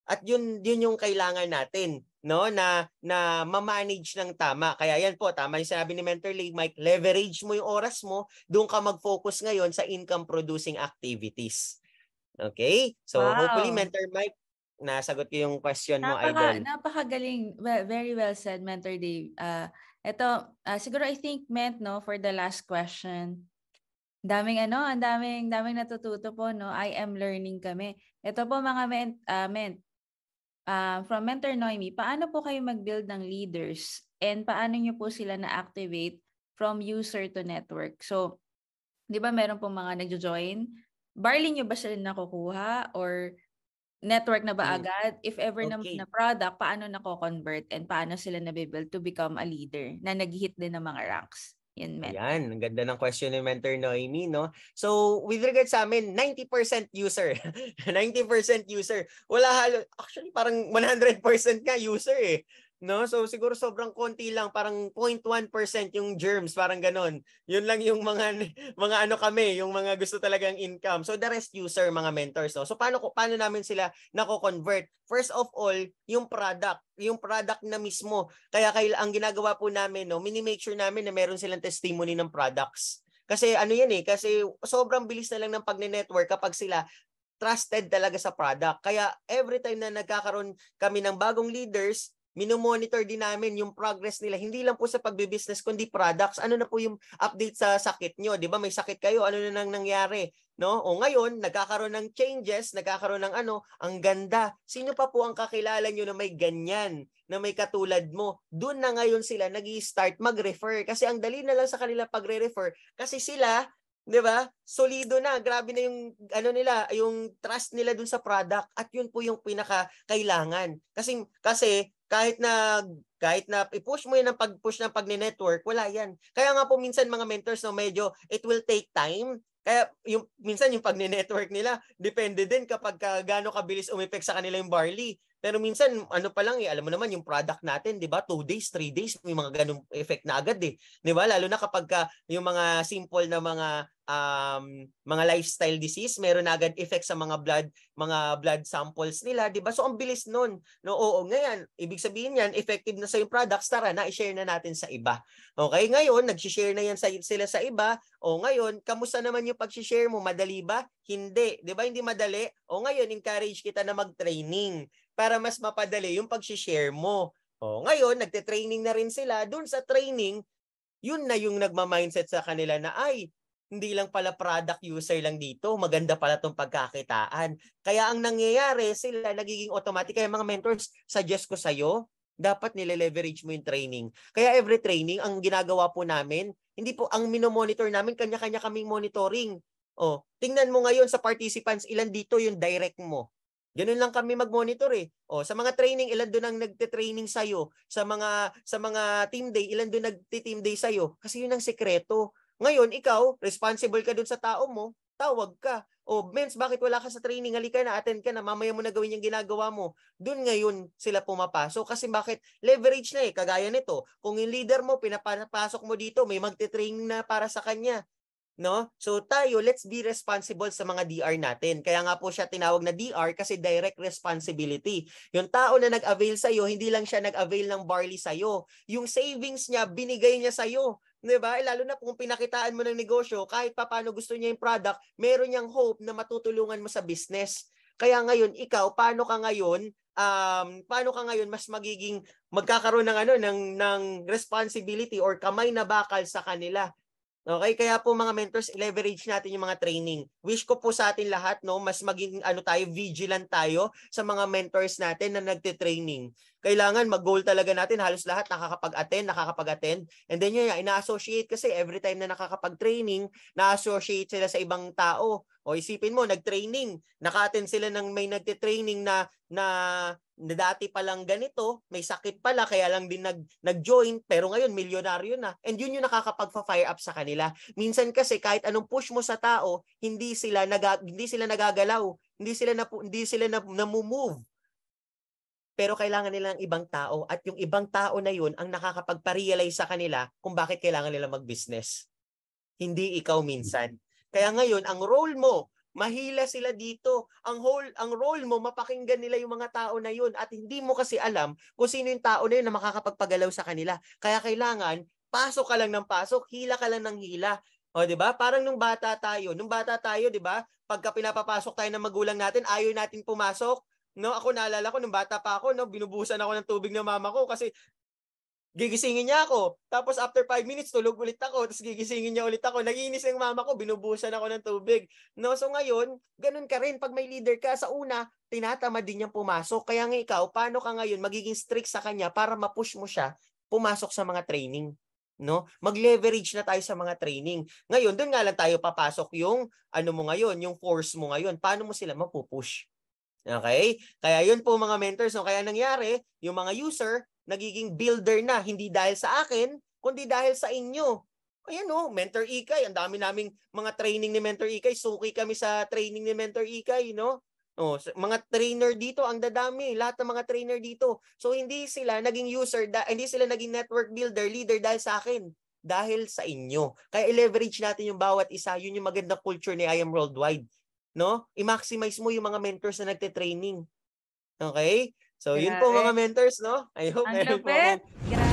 At yun, yun yung kailangan natin no na na ma-manage ng tama. Kaya yan po, tama yung sinabi ni Mentor Lee Mike, leverage mo yung oras mo, doon ka mag-focus ngayon sa income producing activities. Okay? So wow. hopefully Mentor Mike nasagot ko yung question mo Napaka, idol. Napakagaling. Well, very well said Mentor Dave. Uh ah, ito uh, ah, siguro I think meant no for the last question. Daming ano, ang daming daming natututo po no. I am learning kami. Ito po mga ment, uh, ment uh, from Mentor Noemi, paano po kayo mag-build ng leaders and paano nyo po sila na-activate from user to network? So, di ba meron pong mga nagjo-join? Barley nyo ba sila nakukuha or network na ba hmm. agad? If ever okay. na, na product, paano nako-convert and paano sila nabibuild to become a leader na nag-hit din ng mga ranks? Yun, men. Yan, ang ganda ng question ni Mentor Noemi, no? So, with regard sa amin, 90% user. 90% <laughs> user. Wala halo, actually parang 100% ka user eh. No? So siguro sobrang konti lang, parang 0.1% yung germs, parang ganun. Yun lang yung mga <laughs> mga ano kami, yung mga gusto talagang income. So the rest user mga mentors, no? So paano ko paano namin sila nako-convert? First of all, yung product, yung product na mismo. Kaya kayo, ang ginagawa po namin, no, mini-make sure namin na meron silang testimony ng products. Kasi ano yan eh, kasi sobrang bilis na lang ng pagne-network kapag sila trusted talaga sa product. Kaya every time na nagkakaroon kami ng bagong leaders, minomonitor din namin yung progress nila, hindi lang po sa pagbe-business, kundi products. Ano na po yung update sa sakit nyo? Di ba may sakit kayo? Ano na nang nangyari? No? O ngayon, nagkakaroon ng changes, nagkakaroon ng ano, ang ganda. Sino pa po ang kakilala nyo na may ganyan, na may katulad mo? Doon na ngayon sila nag start mag-refer. Kasi ang dali na lang sa kanila pagre-refer. Kasi sila, 'di ba? Solido na, grabe na yung ano nila, yung trust nila dun sa product at yun po yung pinaka kailangan. Kasi kasi kahit na kahit na i-push mo yan ng pag-push ng pag-network, wala yan. Kaya nga po minsan mga mentors no medyo it will take time. Kaya yung minsan yung pag-network nila depende din kapag ka, gaano kabilis umipek sa kanila yung barley. Pero minsan, ano pa lang eh, alam mo naman yung product natin, di ba? Two days, three days, may mga ganung effect na agad eh. Di ba? Lalo na kapag ka, yung mga simple na mga um, mga lifestyle disease, meron agad effect sa mga blood mga blood samples nila, di ba? So ang bilis nun. No, oo, ngayon, ibig sabihin yan, effective na sa yung products, tara na, i-share na natin sa iba. Okay, ngayon, nag-share na yan sa, sila sa iba. O ngayon, kamusta naman yung pag-share mo? Madali ba? Hindi. Di ba? Hindi madali. O ngayon, encourage kita na mag-training para mas mapadali yung pag-share mo. O, oh, ngayon, nagte-training na rin sila. Doon sa training, yun na yung nagma-mindset sa kanila na, ay, hindi lang pala product user lang dito, maganda pala tong pagkakitaan. Kaya ang nangyayari, sila nagiging automatic. Kaya mga mentors, suggest ko sa'yo, dapat nile-leverage mo yung training. Kaya every training, ang ginagawa po namin, hindi po, ang minomonitor namin, kanya-kanya kaming monitoring. O, oh, tingnan mo ngayon sa participants, ilan dito yung direct mo. Ganun lang kami mag-monitor eh. O, oh, sa mga training, ilan doon ang nagte-training sa'yo? Sa mga, sa mga team day, ilan doon nagte-team day sa'yo? Kasi yun ang sekreto. Ngayon, ikaw, responsible ka doon sa tao mo, tawag ka. O, oh, Mens, bakit wala ka sa training? Halika na, attend ka na, mamaya mo na gawin yung ginagawa mo. Doon ngayon sila pumapasok. Kasi bakit? Leverage na eh, kagaya nito. Kung yung leader mo, pinapasok mo dito, may magte-training na para sa kanya no? So tayo, let's be responsible sa mga DR natin. Kaya nga po siya tinawag na DR kasi direct responsibility. Yung tao na nag-avail sa iyo, hindi lang siya nag-avail ng barley sa iyo. Yung savings niya, binigay niya sa iyo. 'Di ba? Lalo na kung pinakitaan mo ng negosyo, kahit papaano gusto niya yung product, meron niyang hope na matutulungan mo sa business. Kaya ngayon, ikaw, paano ka ngayon um, paano ka ngayon mas magiging magkakaroon ng ano ng ng responsibility or kamay na bakal sa kanila Okay, kaya po mga mentors, leverage natin yung mga training. Wish ko po sa atin lahat, no, mas maging ano tayo, vigilant tayo sa mga mentors natin na nagte-training kailangan mag-goal talaga natin. Halos lahat nakakapag-attend, nakakapag-attend. And then yun, ina-associate kasi every time na nakakapag-training, na-associate sila sa ibang tao. O isipin mo, nag-training, naka-attend sila ng may nagte-training na, na, na dati pa lang ganito, may sakit pala, kaya lang din nag, nag-join, pero ngayon milyonaryo na. And yun yung nakakapag-fire up sa kanila. Minsan kasi kahit anong push mo sa tao, hindi sila, naga, hindi sila nagagalaw, hindi sila, na, hindi sila na, namumove pero kailangan nila ng ibang tao at yung ibang tao na yun ang nakakapagpa-realize sa kanila kung bakit kailangan nila mag-business. Hindi ikaw minsan. Kaya ngayon, ang role mo, mahila sila dito. Ang whole ang role mo mapakinggan nila yung mga tao na yun at hindi mo kasi alam kung sino yung tao na yun na makakapagpagalaw sa kanila. Kaya kailangan pasok ka lang ng pasok, hila ka lang ng hila. O, di ba? Parang nung bata tayo. Nung bata tayo, di ba? Pagka pinapapasok tayo ng magulang natin, ayaw natin pumasok. No, ako naalala ko nung bata pa ako, no, binubusan ako ng tubig ng mama ko kasi gigisingin niya ako. Tapos after 5 minutes, tulog ulit ako. Tapos gigisingin niya ulit ako. Nagiinis ng mama ko, binubusan ako ng tubig. No, so ngayon, ganun ka rin. Pag may leader ka, sa una, tinatama din niyang pumasok. Kaya nga ikaw, paano ka ngayon magiging strict sa kanya para mapush mo siya pumasok sa mga training? no? Mag-leverage na tayo sa mga training. Ngayon, doon nga lang tayo papasok yung ano mo ngayon, yung force mo ngayon. Paano mo sila mapupush? Okay? Kaya yun po mga mentors. No? Kaya nangyari, yung mga user, nagiging builder na, hindi dahil sa akin, kundi dahil sa inyo. Ayan o, oh, Mentor Ikay. Ang dami naming mga training ni Mentor Ikay. Suki kami sa training ni Mentor Ikay, no? Oh, mga trainer dito ang dadami, lahat ng mga trainer dito. So hindi sila naging user, da- hindi sila naging network builder, leader dahil sa akin, dahil sa inyo. Kaya i-leverage natin yung bawat isa. Yun yung magandang culture ni I am worldwide no? I-maximize mo yung mga mentors na nagte-training. Okay? So, yun po mga mentors, no? I hope meron po.